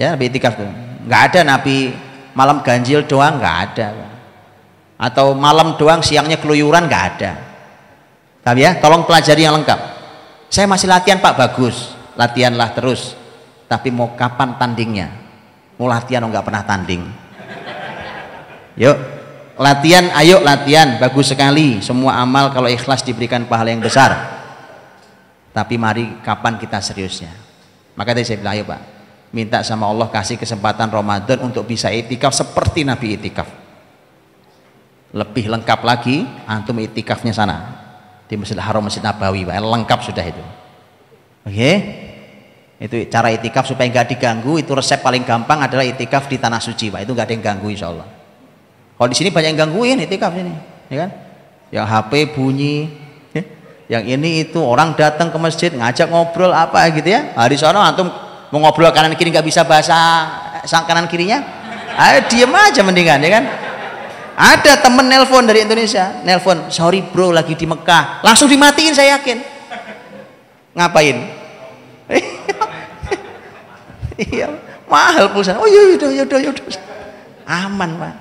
ya Nabi etikaf tuh nggak ada Nabi malam ganjil doang nggak ada pak. atau malam doang siangnya keluyuran nggak ada paham ya tolong pelajari yang lengkap saya masih latihan pak bagus latihanlah terus tapi mau kapan tandingnya mau latihan nggak pernah tanding yuk latihan ayo latihan bagus sekali semua amal kalau ikhlas diberikan pahala yang besar tapi mari kapan kita seriusnya maka tadi saya bilang ayo pak minta sama Allah kasih kesempatan Ramadan untuk bisa itikaf seperti Nabi itikaf lebih lengkap lagi antum itikafnya sana di Masjid Haram Masjid Nabawi pak lengkap sudah itu Oke. Okay? Itu cara itikaf supaya nggak diganggu, itu resep paling gampang adalah itikaf di tanah suci, Pak. Itu nggak ada yang ganggu insya Allah. Kalau di sini banyak yang gangguin itikaf ini, ya kan? Yang HP bunyi, ya. yang ini itu orang datang ke masjid ngajak ngobrol apa gitu ya. Hari nah, sana antum mau ngobrol kanan kiri nggak bisa bahasa eh, sang kanan kirinya. Ayo diem aja mendingan ya kan? Ada temen nelpon dari Indonesia, nelpon, sorry bro lagi di Mekah, langsung dimatiin saya yakin ngapain iya mahal pulsa oh yaudah yaudah yaudah aman pak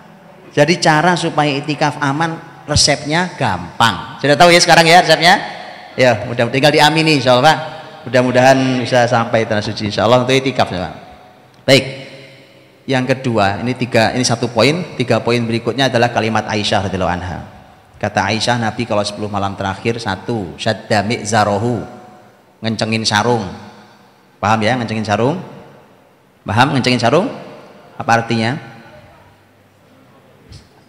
jadi cara supaya itikaf aman resepnya gampang sudah tahu ya sekarang ya resepnya ya mudah tinggal diamini Allah, pak mudah-mudahan bisa sampai tanah suci insya Allah untuk itikaf ya pak baik yang kedua ini tiga ini satu poin tiga poin berikutnya adalah kalimat Aisyah radhiyallahu anha kata Aisyah Nabi kalau 10 malam terakhir satu syadda zarohu ngencengin sarung paham ya ngencengin sarung paham ngencengin sarung apa artinya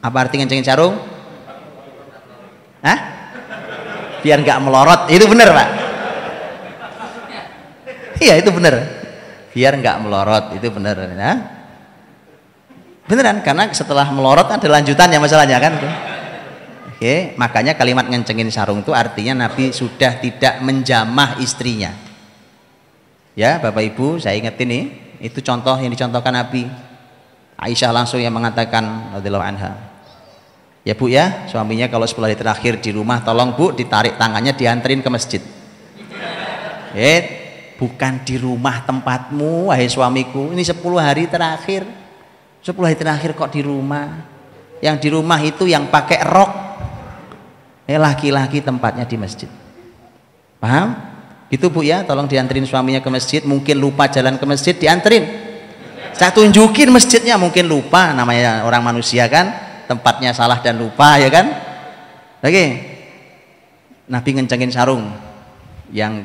apa arti ngencengin sarung Hah? biar nggak melorot itu bener pak iya itu bener biar nggak melorot itu bener ya beneran karena setelah melorot ada lanjutan lanjutannya masalahnya kan ya, makanya kalimat ngencengin sarung itu artinya Nabi sudah tidak menjamah istrinya ya Bapak Ibu saya ingat ini, itu contoh yang dicontohkan Nabi Aisyah langsung yang mengatakan radhiyallahu anha ya Bu ya suaminya kalau sebelah hari terakhir di rumah tolong Bu ditarik tangannya dianterin ke masjid eh bukan di rumah tempatmu wahai suamiku ini 10 hari terakhir 10 hari terakhir kok di rumah yang di rumah itu yang pakai rok Eh laki-laki tempatnya di masjid. Paham? Itu Bu ya, tolong dianterin suaminya ke masjid, mungkin lupa jalan ke masjid, dianterin. Saya tunjukin masjidnya, mungkin lupa namanya orang manusia kan, tempatnya salah dan lupa ya kan? Oke. Nabi ngencengin sarung. Yang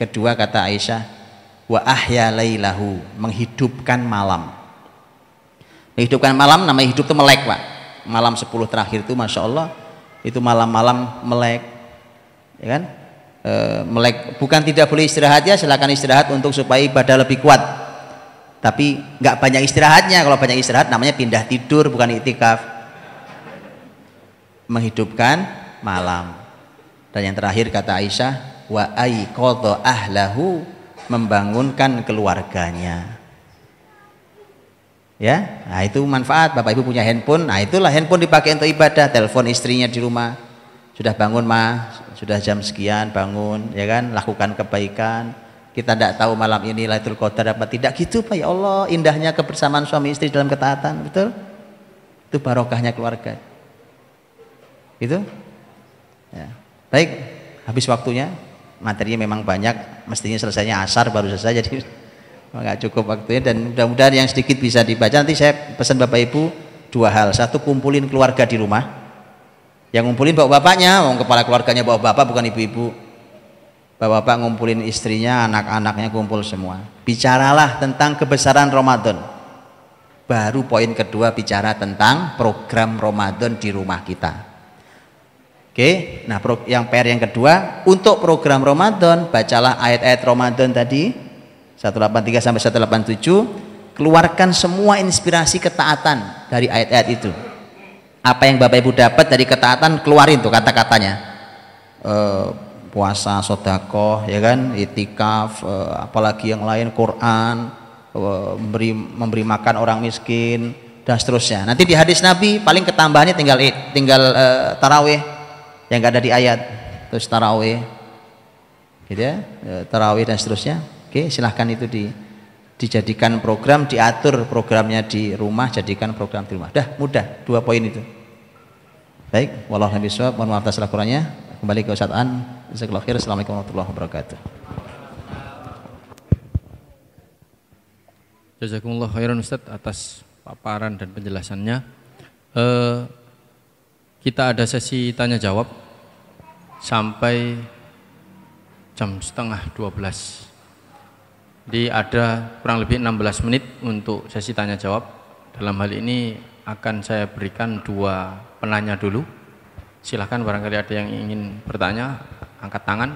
kedua kata Aisyah, wa ahya lailahu, menghidupkan malam. Menghidupkan malam, namanya hidup itu melek, Pak. Malam 10 terakhir itu Masya Allah, itu malam-malam melek ya kan e, melek bukan tidak boleh istirahat ya silakan istirahat untuk supaya ibadah lebih kuat tapi nggak banyak istirahatnya kalau banyak istirahat namanya pindah tidur bukan itikaf menghidupkan malam dan yang terakhir kata Aisyah wa ahlahu membangunkan keluarganya ya nah itu manfaat bapak ibu punya handphone nah itulah handphone dipakai untuk ibadah telepon istrinya di rumah sudah bangun mah sudah jam sekian bangun ya kan lakukan kebaikan kita tidak tahu malam ini Lailatul Qadar dapat tidak gitu Pak ya Allah indahnya kebersamaan suami istri dalam ketaatan betul itu barokahnya keluarga itu ya. baik habis waktunya materinya memang banyak mestinya selesainya asar baru selesai jadi nggak cukup waktunya dan mudah-mudahan yang sedikit bisa dibaca nanti saya pesan bapak ibu dua hal satu kumpulin keluarga di rumah yang ngumpulin bapak bapaknya wong kepala keluarganya bapak bapak bukan ibu-ibu bapak bapak ngumpulin istrinya anak-anaknya kumpul semua bicaralah tentang kebesaran Ramadan baru poin kedua bicara tentang program Ramadan di rumah kita Oke, nah yang PR yang kedua untuk program Ramadan bacalah ayat-ayat Ramadan tadi 183 sampai 187 keluarkan semua inspirasi ketaatan dari ayat-ayat itu apa yang Bapak Ibu dapat dari ketaatan keluarin tuh kata-katanya e, puasa sodakoh ya kan itikaf e, apalagi yang lain Quran e, memberi, memberi makan orang miskin dan seterusnya nanti di hadis Nabi paling ketambahannya tinggal tinggal e, taraweh yang gak ada di ayat terus taraweh gitu ya tarawih dan seterusnya Oke, silahkan itu di, dijadikan program, diatur programnya di rumah, jadikan program di rumah. Dah, mudah, dua poin itu. Baik, walaupun a'lam bishawab. Mohon maaf atas laporannya. Kembali ke Ustaz An. Jazakallahu Assalamualaikum warahmatullahi wabarakatuh. Jazakumullah khairan Ustaz atas paparan dan penjelasannya. Eh, kita ada sesi tanya jawab sampai jam setengah 12. belas. Jadi ada kurang lebih 16 menit untuk sesi tanya jawab. Dalam hal ini akan saya berikan dua penanya dulu. Silahkan barangkali ada yang ingin bertanya, angkat tangan.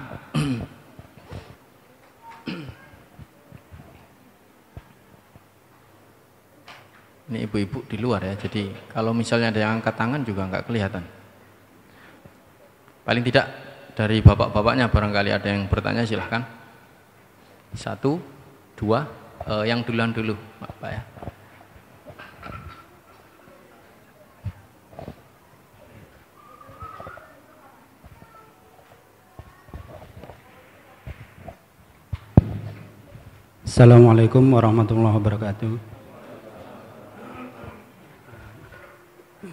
Ini ibu-ibu di luar ya, jadi kalau misalnya ada yang angkat tangan juga nggak kelihatan. Paling tidak dari bapak-bapaknya barangkali ada yang bertanya silahkan. Satu, dua uh, yang duluan dulu Bapak ya. Assalamualaikum warahmatullahi wabarakatuh.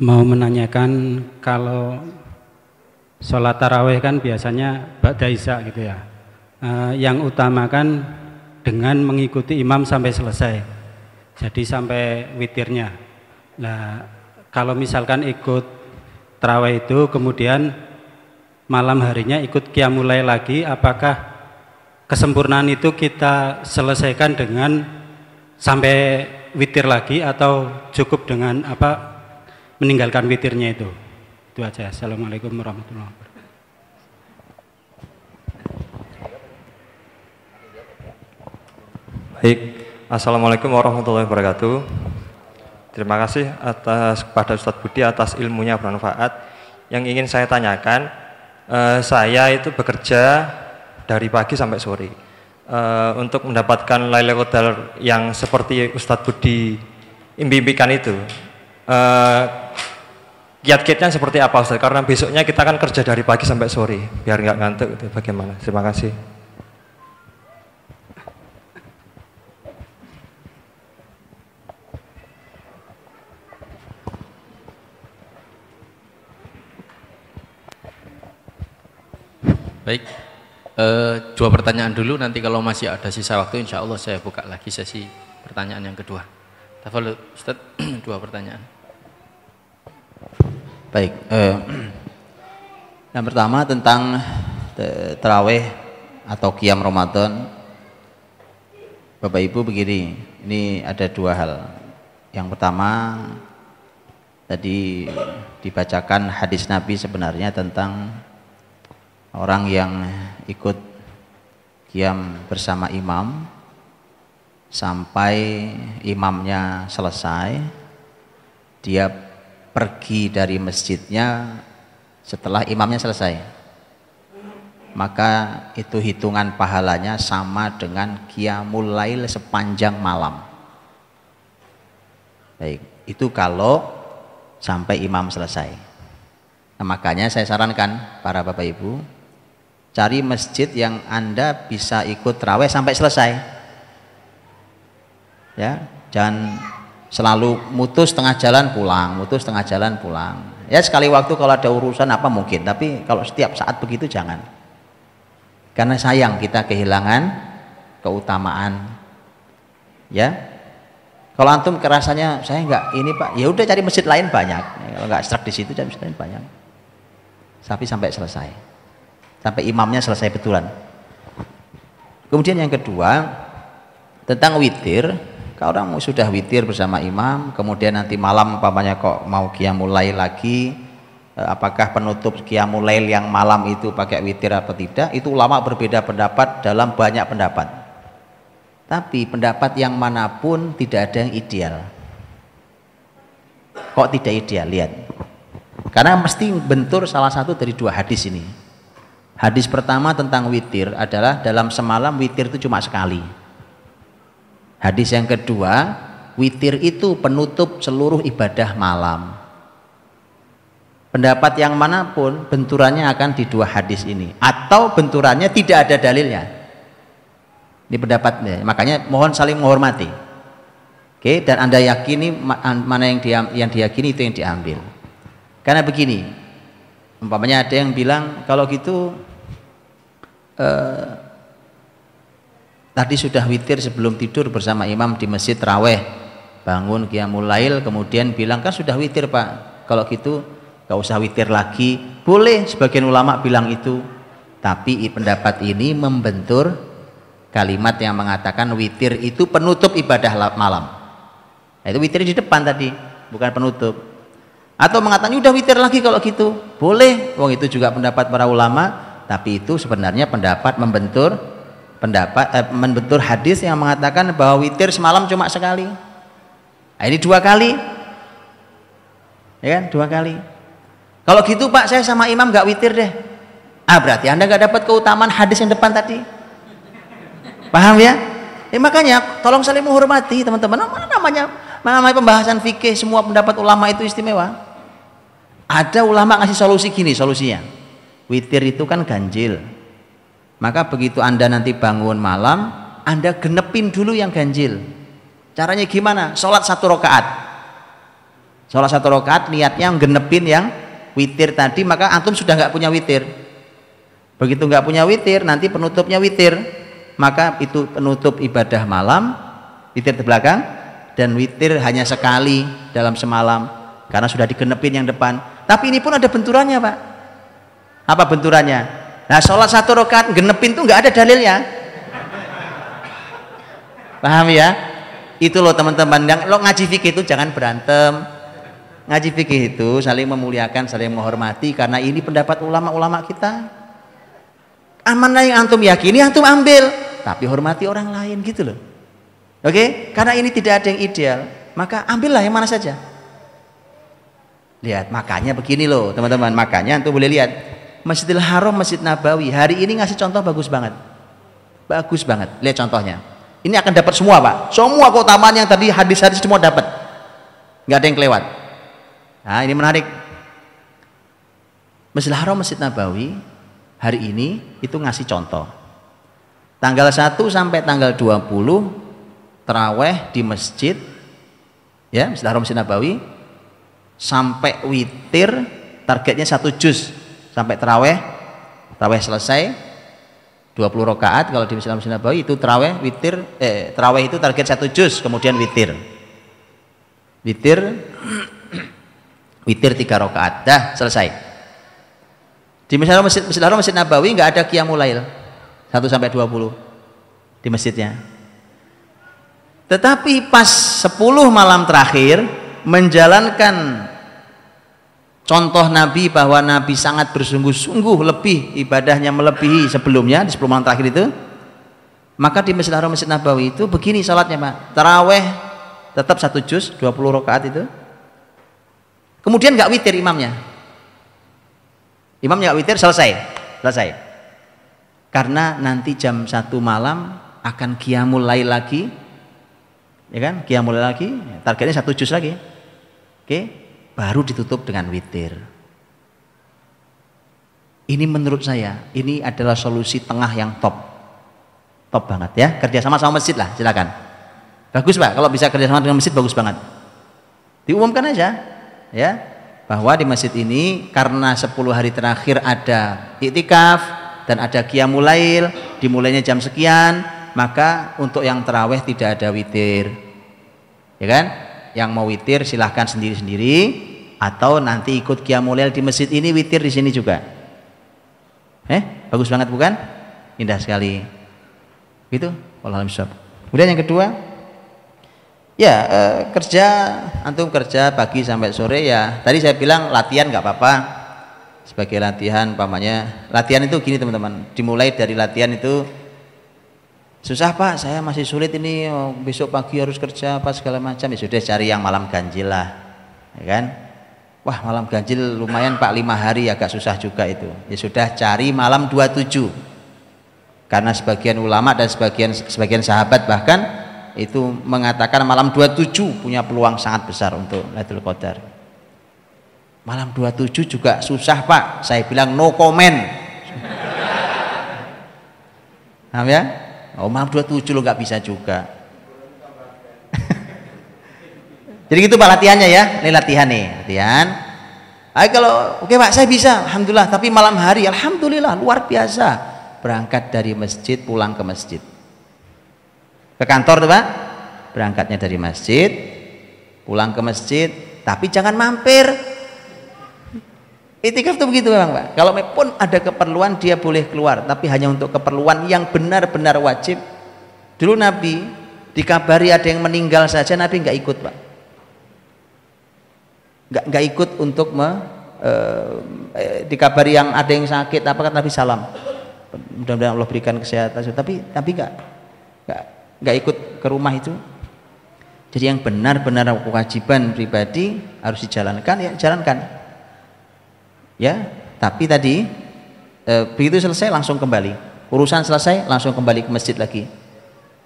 Mau menanyakan kalau sholat taraweh kan biasanya Ba'da Isya gitu ya. Eh, yang utamakan kan dengan mengikuti imam sampai selesai. Jadi sampai witirnya. Nah, kalau misalkan ikut terawih itu kemudian malam harinya ikut kia mulai lagi, apakah kesempurnaan itu kita selesaikan dengan sampai witir lagi atau cukup dengan apa meninggalkan witirnya itu? Itu aja. Assalamualaikum warahmatullahi wabarakatuh. Baik, Assalamualaikum warahmatullahi wabarakatuh. Terima kasih atas kepada Ustadz Budi atas ilmunya bermanfaat. Yang ingin saya tanyakan, eh, saya itu bekerja dari pagi sampai sore. Eh, untuk mendapatkan Lailatul Qadar yang seperti Ustadz Budi impikan itu, eh, kiat-kiatnya seperti apa Ustadz? Karena besoknya kita akan kerja dari pagi sampai sore, biar nggak ngantuk. Itu bagaimana? Terima kasih. Baik, e, dua pertanyaan dulu. Nanti kalau masih ada sisa waktu, insya Allah saya buka lagi sesi pertanyaan yang kedua. Tafal Ustaz, dua pertanyaan. Baik, e, yang pertama tentang eh, terawih atau kiam Ramadan. Bapak Ibu begini, ini ada dua hal. Yang pertama tadi dibacakan hadis Nabi sebenarnya tentang orang yang ikut kiam bersama imam sampai imamnya selesai dia pergi dari masjidnya setelah imamnya selesai maka itu hitungan pahalanya sama dengan kiamul lail sepanjang malam baik itu kalau sampai imam selesai nah, makanya saya sarankan para bapak ibu cari masjid yang anda bisa ikut terawih sampai selesai ya jangan selalu mutus tengah jalan pulang mutus tengah jalan pulang ya sekali waktu kalau ada urusan apa mungkin tapi kalau setiap saat begitu jangan karena sayang kita kehilangan keutamaan ya kalau antum kerasanya saya enggak ini pak ya udah cari masjid lain banyak kalau enggak stuck di situ cari masjid lain banyak tapi sampai selesai sampai imamnya selesai betulan. Kemudian yang kedua tentang witir, kalau orang sudah witir bersama imam, kemudian nanti malam papanya kok mau mulai lagi, e, apakah penutup kiamulail yang malam itu pakai witir atau tidak, itu ulama berbeda pendapat dalam banyak pendapat. Tapi pendapat yang manapun tidak ada yang ideal. Kok tidak ideal? Lihat. Karena mesti bentur salah satu dari dua hadis ini Hadis pertama tentang witir adalah dalam semalam witir itu cuma sekali. Hadis yang kedua, witir itu penutup seluruh ibadah malam. Pendapat yang manapun benturannya akan di dua hadis ini atau benturannya tidak ada dalilnya. Ini pendapatnya. Makanya mohon saling menghormati. Oke, dan Anda yakini mana yang dia, yang diyakini itu yang diambil. Karena begini, umpamanya ada yang bilang kalau gitu eh, tadi sudah witir sebelum tidur bersama imam di masjid raweh bangun kiamulail mulail kemudian bilang kan sudah witir pak kalau gitu gak usah witir lagi boleh sebagian ulama bilang itu tapi pendapat ini membentur kalimat yang mengatakan witir itu penutup ibadah malam nah, itu witir di depan tadi bukan penutup atau mengatakan udah witir lagi kalau gitu. Boleh. Wong itu juga pendapat para ulama, tapi itu sebenarnya pendapat membentur pendapat eh, membentur hadis yang mengatakan bahwa witir semalam cuma sekali. Nah, ini dua kali. Ya kan? Dua kali. Kalau gitu Pak, saya sama imam gak witir deh. Ah, berarti Anda gak dapat keutamaan hadis yang depan tadi. Paham ya? Eh, makanya tolong saling menghormati teman-teman. Nah, mana namanya? Namanya pembahasan fikih, semua pendapat ulama itu istimewa. Ada ulama ngasih solusi gini solusinya. Witir itu kan ganjil. Maka begitu Anda nanti bangun malam, Anda genepin dulu yang ganjil. Caranya gimana? Sholat satu rakaat. Sholat satu rakaat niatnya genepin yang witir tadi, maka antum sudah nggak punya witir. Begitu nggak punya witir, nanti penutupnya witir. Maka itu penutup ibadah malam, witir di belakang, dan witir hanya sekali dalam semalam karena sudah digenepin yang depan tapi ini pun ada benturannya, Pak. Apa benturannya? Nah, sholat satu rokat genepin tuh nggak ada dalilnya. Paham ya? Itu loh teman-teman. Yang lo ngaji fikih itu jangan berantem. Ngaji fikih itu saling memuliakan, saling menghormati karena ini pendapat ulama-ulama kita. Amanah yang antum yakini, antum ambil, tapi hormati orang lain gitu loh. Oke, karena ini tidak ada yang ideal, maka ambillah yang mana saja. Lihat, makanya begini loh teman-teman. Makanya antum boleh lihat. Masjidil Haram, Masjid Nabawi. Hari ini ngasih contoh bagus banget. Bagus banget. Lihat contohnya. Ini akan dapat semua pak. Semua keutamaan yang tadi hadis-hadis semua dapat. Nggak ada yang kelewat. Nah ini menarik. Masjidil Haram, Masjid Nabawi hari ini itu ngasih contoh. Tanggal 1 sampai tanggal 20 teraweh di masjid ya Masjidil Haram Masjid Nabawi sampai witir targetnya satu juz sampai teraweh teraweh selesai 20 rakaat kalau di Islam Bawi itu teraweh witir eh teraweh itu target satu juz kemudian witir witir witir tiga rakaat dah selesai di Masjid Masjid Masjid, Masjid Nabawi nggak ada kiamu lail satu sampai dua puluh di masjidnya tetapi pas sepuluh malam terakhir menjalankan contoh Nabi bahwa Nabi sangat bersungguh-sungguh lebih ibadahnya melebihi sebelumnya di 10 malam terakhir itu maka di Masjid Haram Masjid Nabawi itu begini salatnya Pak taraweh tetap satu juz 20 rakaat itu kemudian nggak witir imamnya imamnya nggak witir selesai selesai karena nanti jam satu malam akan kiamulai lagi ya kan kiamulai lagi targetnya satu juz lagi Oke, baru ditutup dengan witir. Ini menurut saya, ini adalah solusi tengah yang top. Top banget ya. Kerjasama sama masjid lah, silakan. Bagus pak, kalau bisa kerjasama dengan masjid bagus banget. Diumumkan aja, ya, bahwa di masjid ini karena 10 hari terakhir ada itikaf dan ada kiamulail, dimulainya jam sekian, maka untuk yang teraweh tidak ada witir. Ya kan? yang mau witir silahkan sendiri-sendiri atau nanti ikut kiamulail di masjid ini witir di sini juga eh bagus banget bukan indah sekali gitu alhamdulillah kemudian yang kedua ya eh, kerja antum kerja pagi sampai sore ya tadi saya bilang latihan nggak apa-apa sebagai latihan pamannya latihan itu gini teman-teman dimulai dari latihan itu susah pak saya masih sulit ini oh, besok pagi harus kerja apa segala macam ya sudah cari yang malam ganjil lah ya kan wah malam ganjil lumayan pak lima hari agak susah juga itu ya sudah cari malam dua tujuh karena sebagian ulama dan sebagian sebagian sahabat bahkan itu mengatakan malam dua tujuh punya peluang sangat besar untuk Lailatul Qadar malam dua tujuh juga susah pak saya bilang no comment Paham ya? Oh maaf 27 lo nggak bisa juga. Jadi gitu pak latihannya ya, ini latihan nih, latihan. Ayo kalau oke okay, pak saya bisa, alhamdulillah. Tapi malam hari, alhamdulillah luar biasa. Berangkat dari masjid, pulang ke masjid. Ke kantor tuh pak, berangkatnya dari masjid, pulang ke masjid. Tapi jangan mampir, Itikaf itu begitu memang Pak. Kalau pun ada keperluan dia boleh keluar, tapi hanya untuk keperluan yang benar-benar wajib. Dulu Nabi dikabari ada yang meninggal saja Nabi nggak ikut Pak. Nggak nggak ikut untuk me, e, dikabari yang ada yang sakit apa kan? Nabi salam. Mudah-mudahan Allah berikan kesehatan. Tapi tapi nggak nggak nggak ikut ke rumah itu. Jadi yang benar-benar kewajiban pribadi harus dijalankan ya jalankan ya tapi tadi e, begitu selesai langsung kembali urusan selesai langsung kembali ke masjid lagi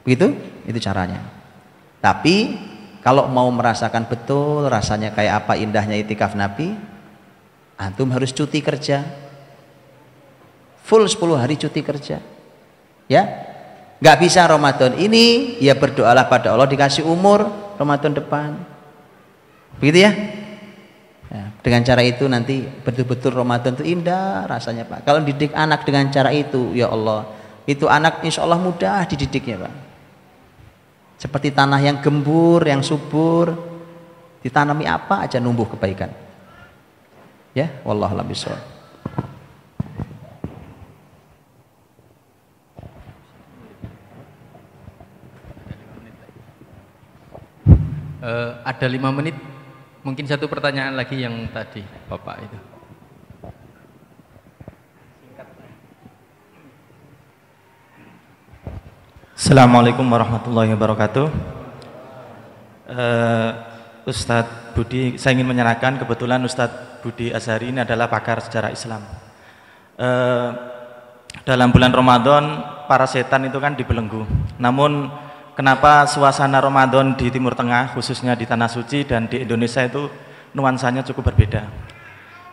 begitu itu caranya tapi kalau mau merasakan betul rasanya kayak apa indahnya itikaf Nabi antum harus cuti kerja full 10 hari cuti kerja ya nggak bisa Ramadan ini ya berdoalah pada Allah dikasih umur Ramadan depan begitu ya dengan cara itu nanti betul-betul Ramadan itu indah rasanya Pak. Kalau didik anak dengan cara itu, ya Allah, itu anak insya Allah mudah dididiknya Pak. Seperti tanah yang gembur, yang subur, ditanami apa aja numbuh kebaikan. Ya, Allah lebih eh, soal. Uh, ada lima menit Mungkin satu pertanyaan lagi yang tadi Bapak itu. Assalamualaikum warahmatullahi wabarakatuh. Uh, Ustadz Budi, saya ingin menyerahkan kebetulan Ustadz Budi Azhari ini adalah pakar sejarah Islam. Uh, dalam bulan Ramadan para setan itu kan dibelenggu. Namun kenapa suasana Ramadan di Timur Tengah khususnya di Tanah Suci dan di Indonesia itu nuansanya cukup berbeda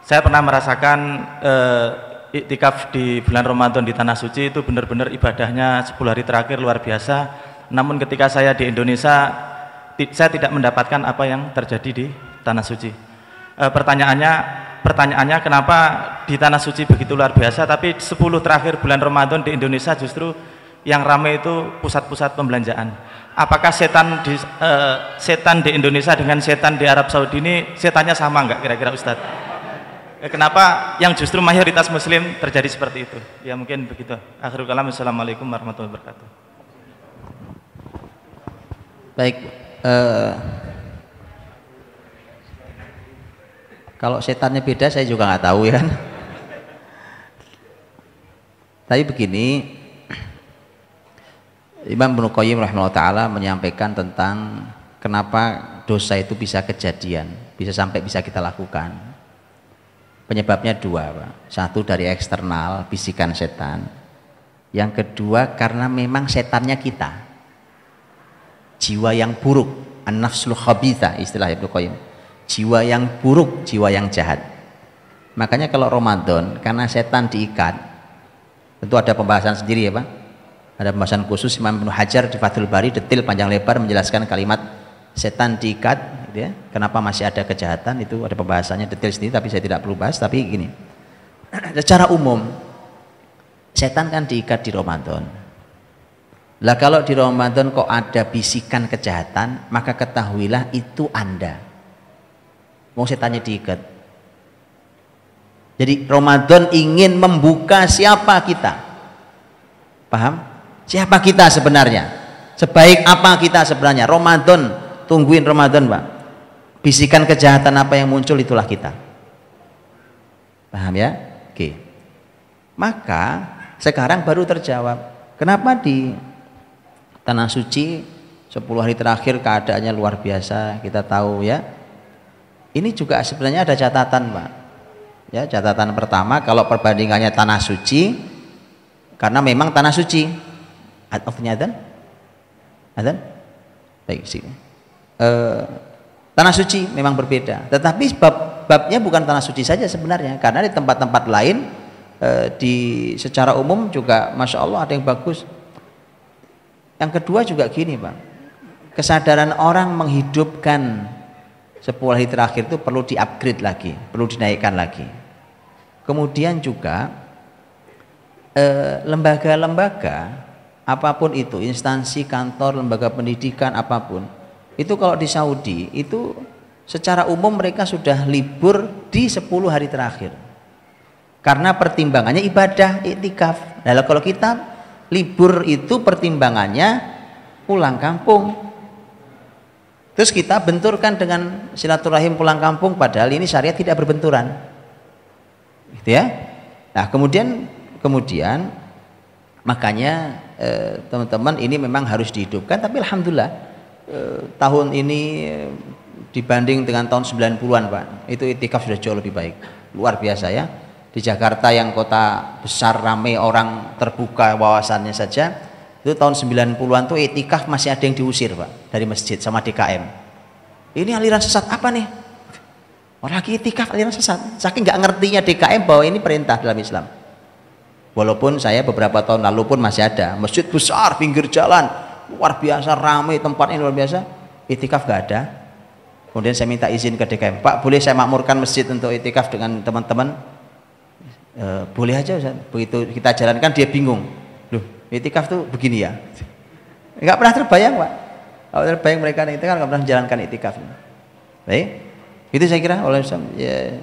saya pernah merasakan eh, iktikaf di bulan Ramadan di Tanah Suci itu benar-benar ibadahnya 10 hari terakhir luar biasa namun ketika saya di Indonesia saya tidak mendapatkan apa yang terjadi di Tanah Suci e, pertanyaannya pertanyaannya kenapa di Tanah Suci begitu luar biasa tapi 10 terakhir bulan Ramadan di Indonesia justru yang ramai itu pusat-pusat pembelanjaan. Apakah setan di uh, setan di Indonesia dengan setan di Arab Saudi ini setannya sama nggak kira-kira Ustadz? Eh, kenapa yang justru mayoritas Muslim terjadi seperti itu? Ya mungkin begitu. Akhirul kalam. Assalamualaikum warahmatullahi wabarakatuh. Baik. Uh, kalau setannya beda saya juga nggak tahu ya. Kan? Tapi begini, Imam Ibnu Qayyim rahimahullah taala menyampaikan tentang kenapa dosa itu bisa kejadian, bisa sampai bisa kita lakukan. Penyebabnya dua, Pak. Satu dari eksternal, bisikan setan. Yang kedua karena memang setannya kita. Jiwa yang buruk, an-nafsul khabitha istilah Ibnu Qayyim. Jiwa yang buruk, jiwa yang jahat. Makanya kalau Ramadan karena setan diikat, tentu ada pembahasan sendiri ya, Pak ada pembahasan khusus Imam Ibnu Hajar di Fathul Bari detail panjang lebar menjelaskan kalimat setan diikat gitu ya. kenapa masih ada kejahatan itu ada pembahasannya detail sendiri tapi saya tidak perlu bahas tapi gini secara umum setan kan diikat di Ramadan lah kalau di Ramadan kok ada bisikan kejahatan maka ketahuilah itu anda mau setannya diikat jadi Ramadan ingin membuka siapa kita paham? Siapa kita sebenarnya? Sebaik apa kita sebenarnya? Ramadan, tungguin Ramadan, Pak. Bisikan kejahatan apa yang muncul itulah kita. Paham ya? Oke. Maka sekarang baru terjawab. Kenapa di tanah suci 10 hari terakhir keadaannya luar biasa, kita tahu ya. Ini juga sebenarnya ada catatan, Pak. Ya, catatan pertama kalau perbandingannya tanah suci karena memang tanah suci Artinya adzan? Adzan? Baik, sini. Uh, eh, tanah suci memang berbeda, tetapi bab babnya bukan tanah suci saja sebenarnya, karena di tempat-tempat lain uh, di secara umum juga masya Allah ada yang bagus. Yang kedua juga gini, Pak. Kesadaran orang menghidupkan sepuluh hari terakhir itu perlu diupgrade lagi, perlu dinaikkan lagi. Kemudian juga eh, lembaga-lembaga apapun itu instansi kantor lembaga pendidikan apapun itu kalau di Saudi itu secara umum mereka sudah libur di 10 hari terakhir karena pertimbangannya ibadah itikaf. nah, kalau kita libur itu pertimbangannya pulang kampung terus kita benturkan dengan silaturahim pulang kampung padahal ini syariat tidak berbenturan gitu ya nah kemudian kemudian makanya Eh, teman-teman eh, ini memang harus dihidupkan tapi alhamdulillah eh, tahun ini eh, dibanding dengan tahun 90-an Pak itu itikaf sudah jauh lebih baik luar biasa ya di Jakarta yang kota besar ramai orang terbuka wawasannya saja itu tahun 90-an tuh itikaf masih ada yang diusir Pak dari masjid sama DKM ini aliran sesat apa nih orang lagi itikaf aliran sesat saking nggak ngertinya DKM bahwa ini perintah dalam Islam walaupun saya beberapa tahun lalu pun masih ada masjid besar pinggir jalan luar biasa ramai tempatnya luar biasa itikaf gak ada kemudian saya minta izin ke DKM Pak boleh saya makmurkan masjid untuk itikaf dengan teman-teman e, boleh aja Ustaz. begitu kita jalankan dia bingung loh itikaf tuh begini ya nggak pernah terbayang Pak pernah terbayang mereka itu kan nggak pernah jalankan itikaf baik itu saya kira oleh Ustaz ya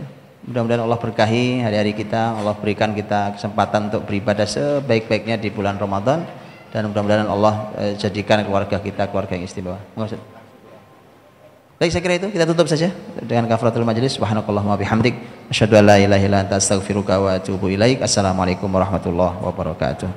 Mudah-mudahan Allah berkahi hari-hari kita, Allah berikan kita kesempatan untuk beribadah sebaik-baiknya di bulan Ramadan dan mudah-mudahan Allah eh, jadikan keluarga kita keluarga yang istimewa. Maksud? Baik, saya kira itu kita tutup saja dengan kafaratul majelis. Subhanakallahumma bihamdik, asyhadu an la ilaha illa anta astaghfiruka wa Assalamualaikum warahmatullahi wabarakatuh.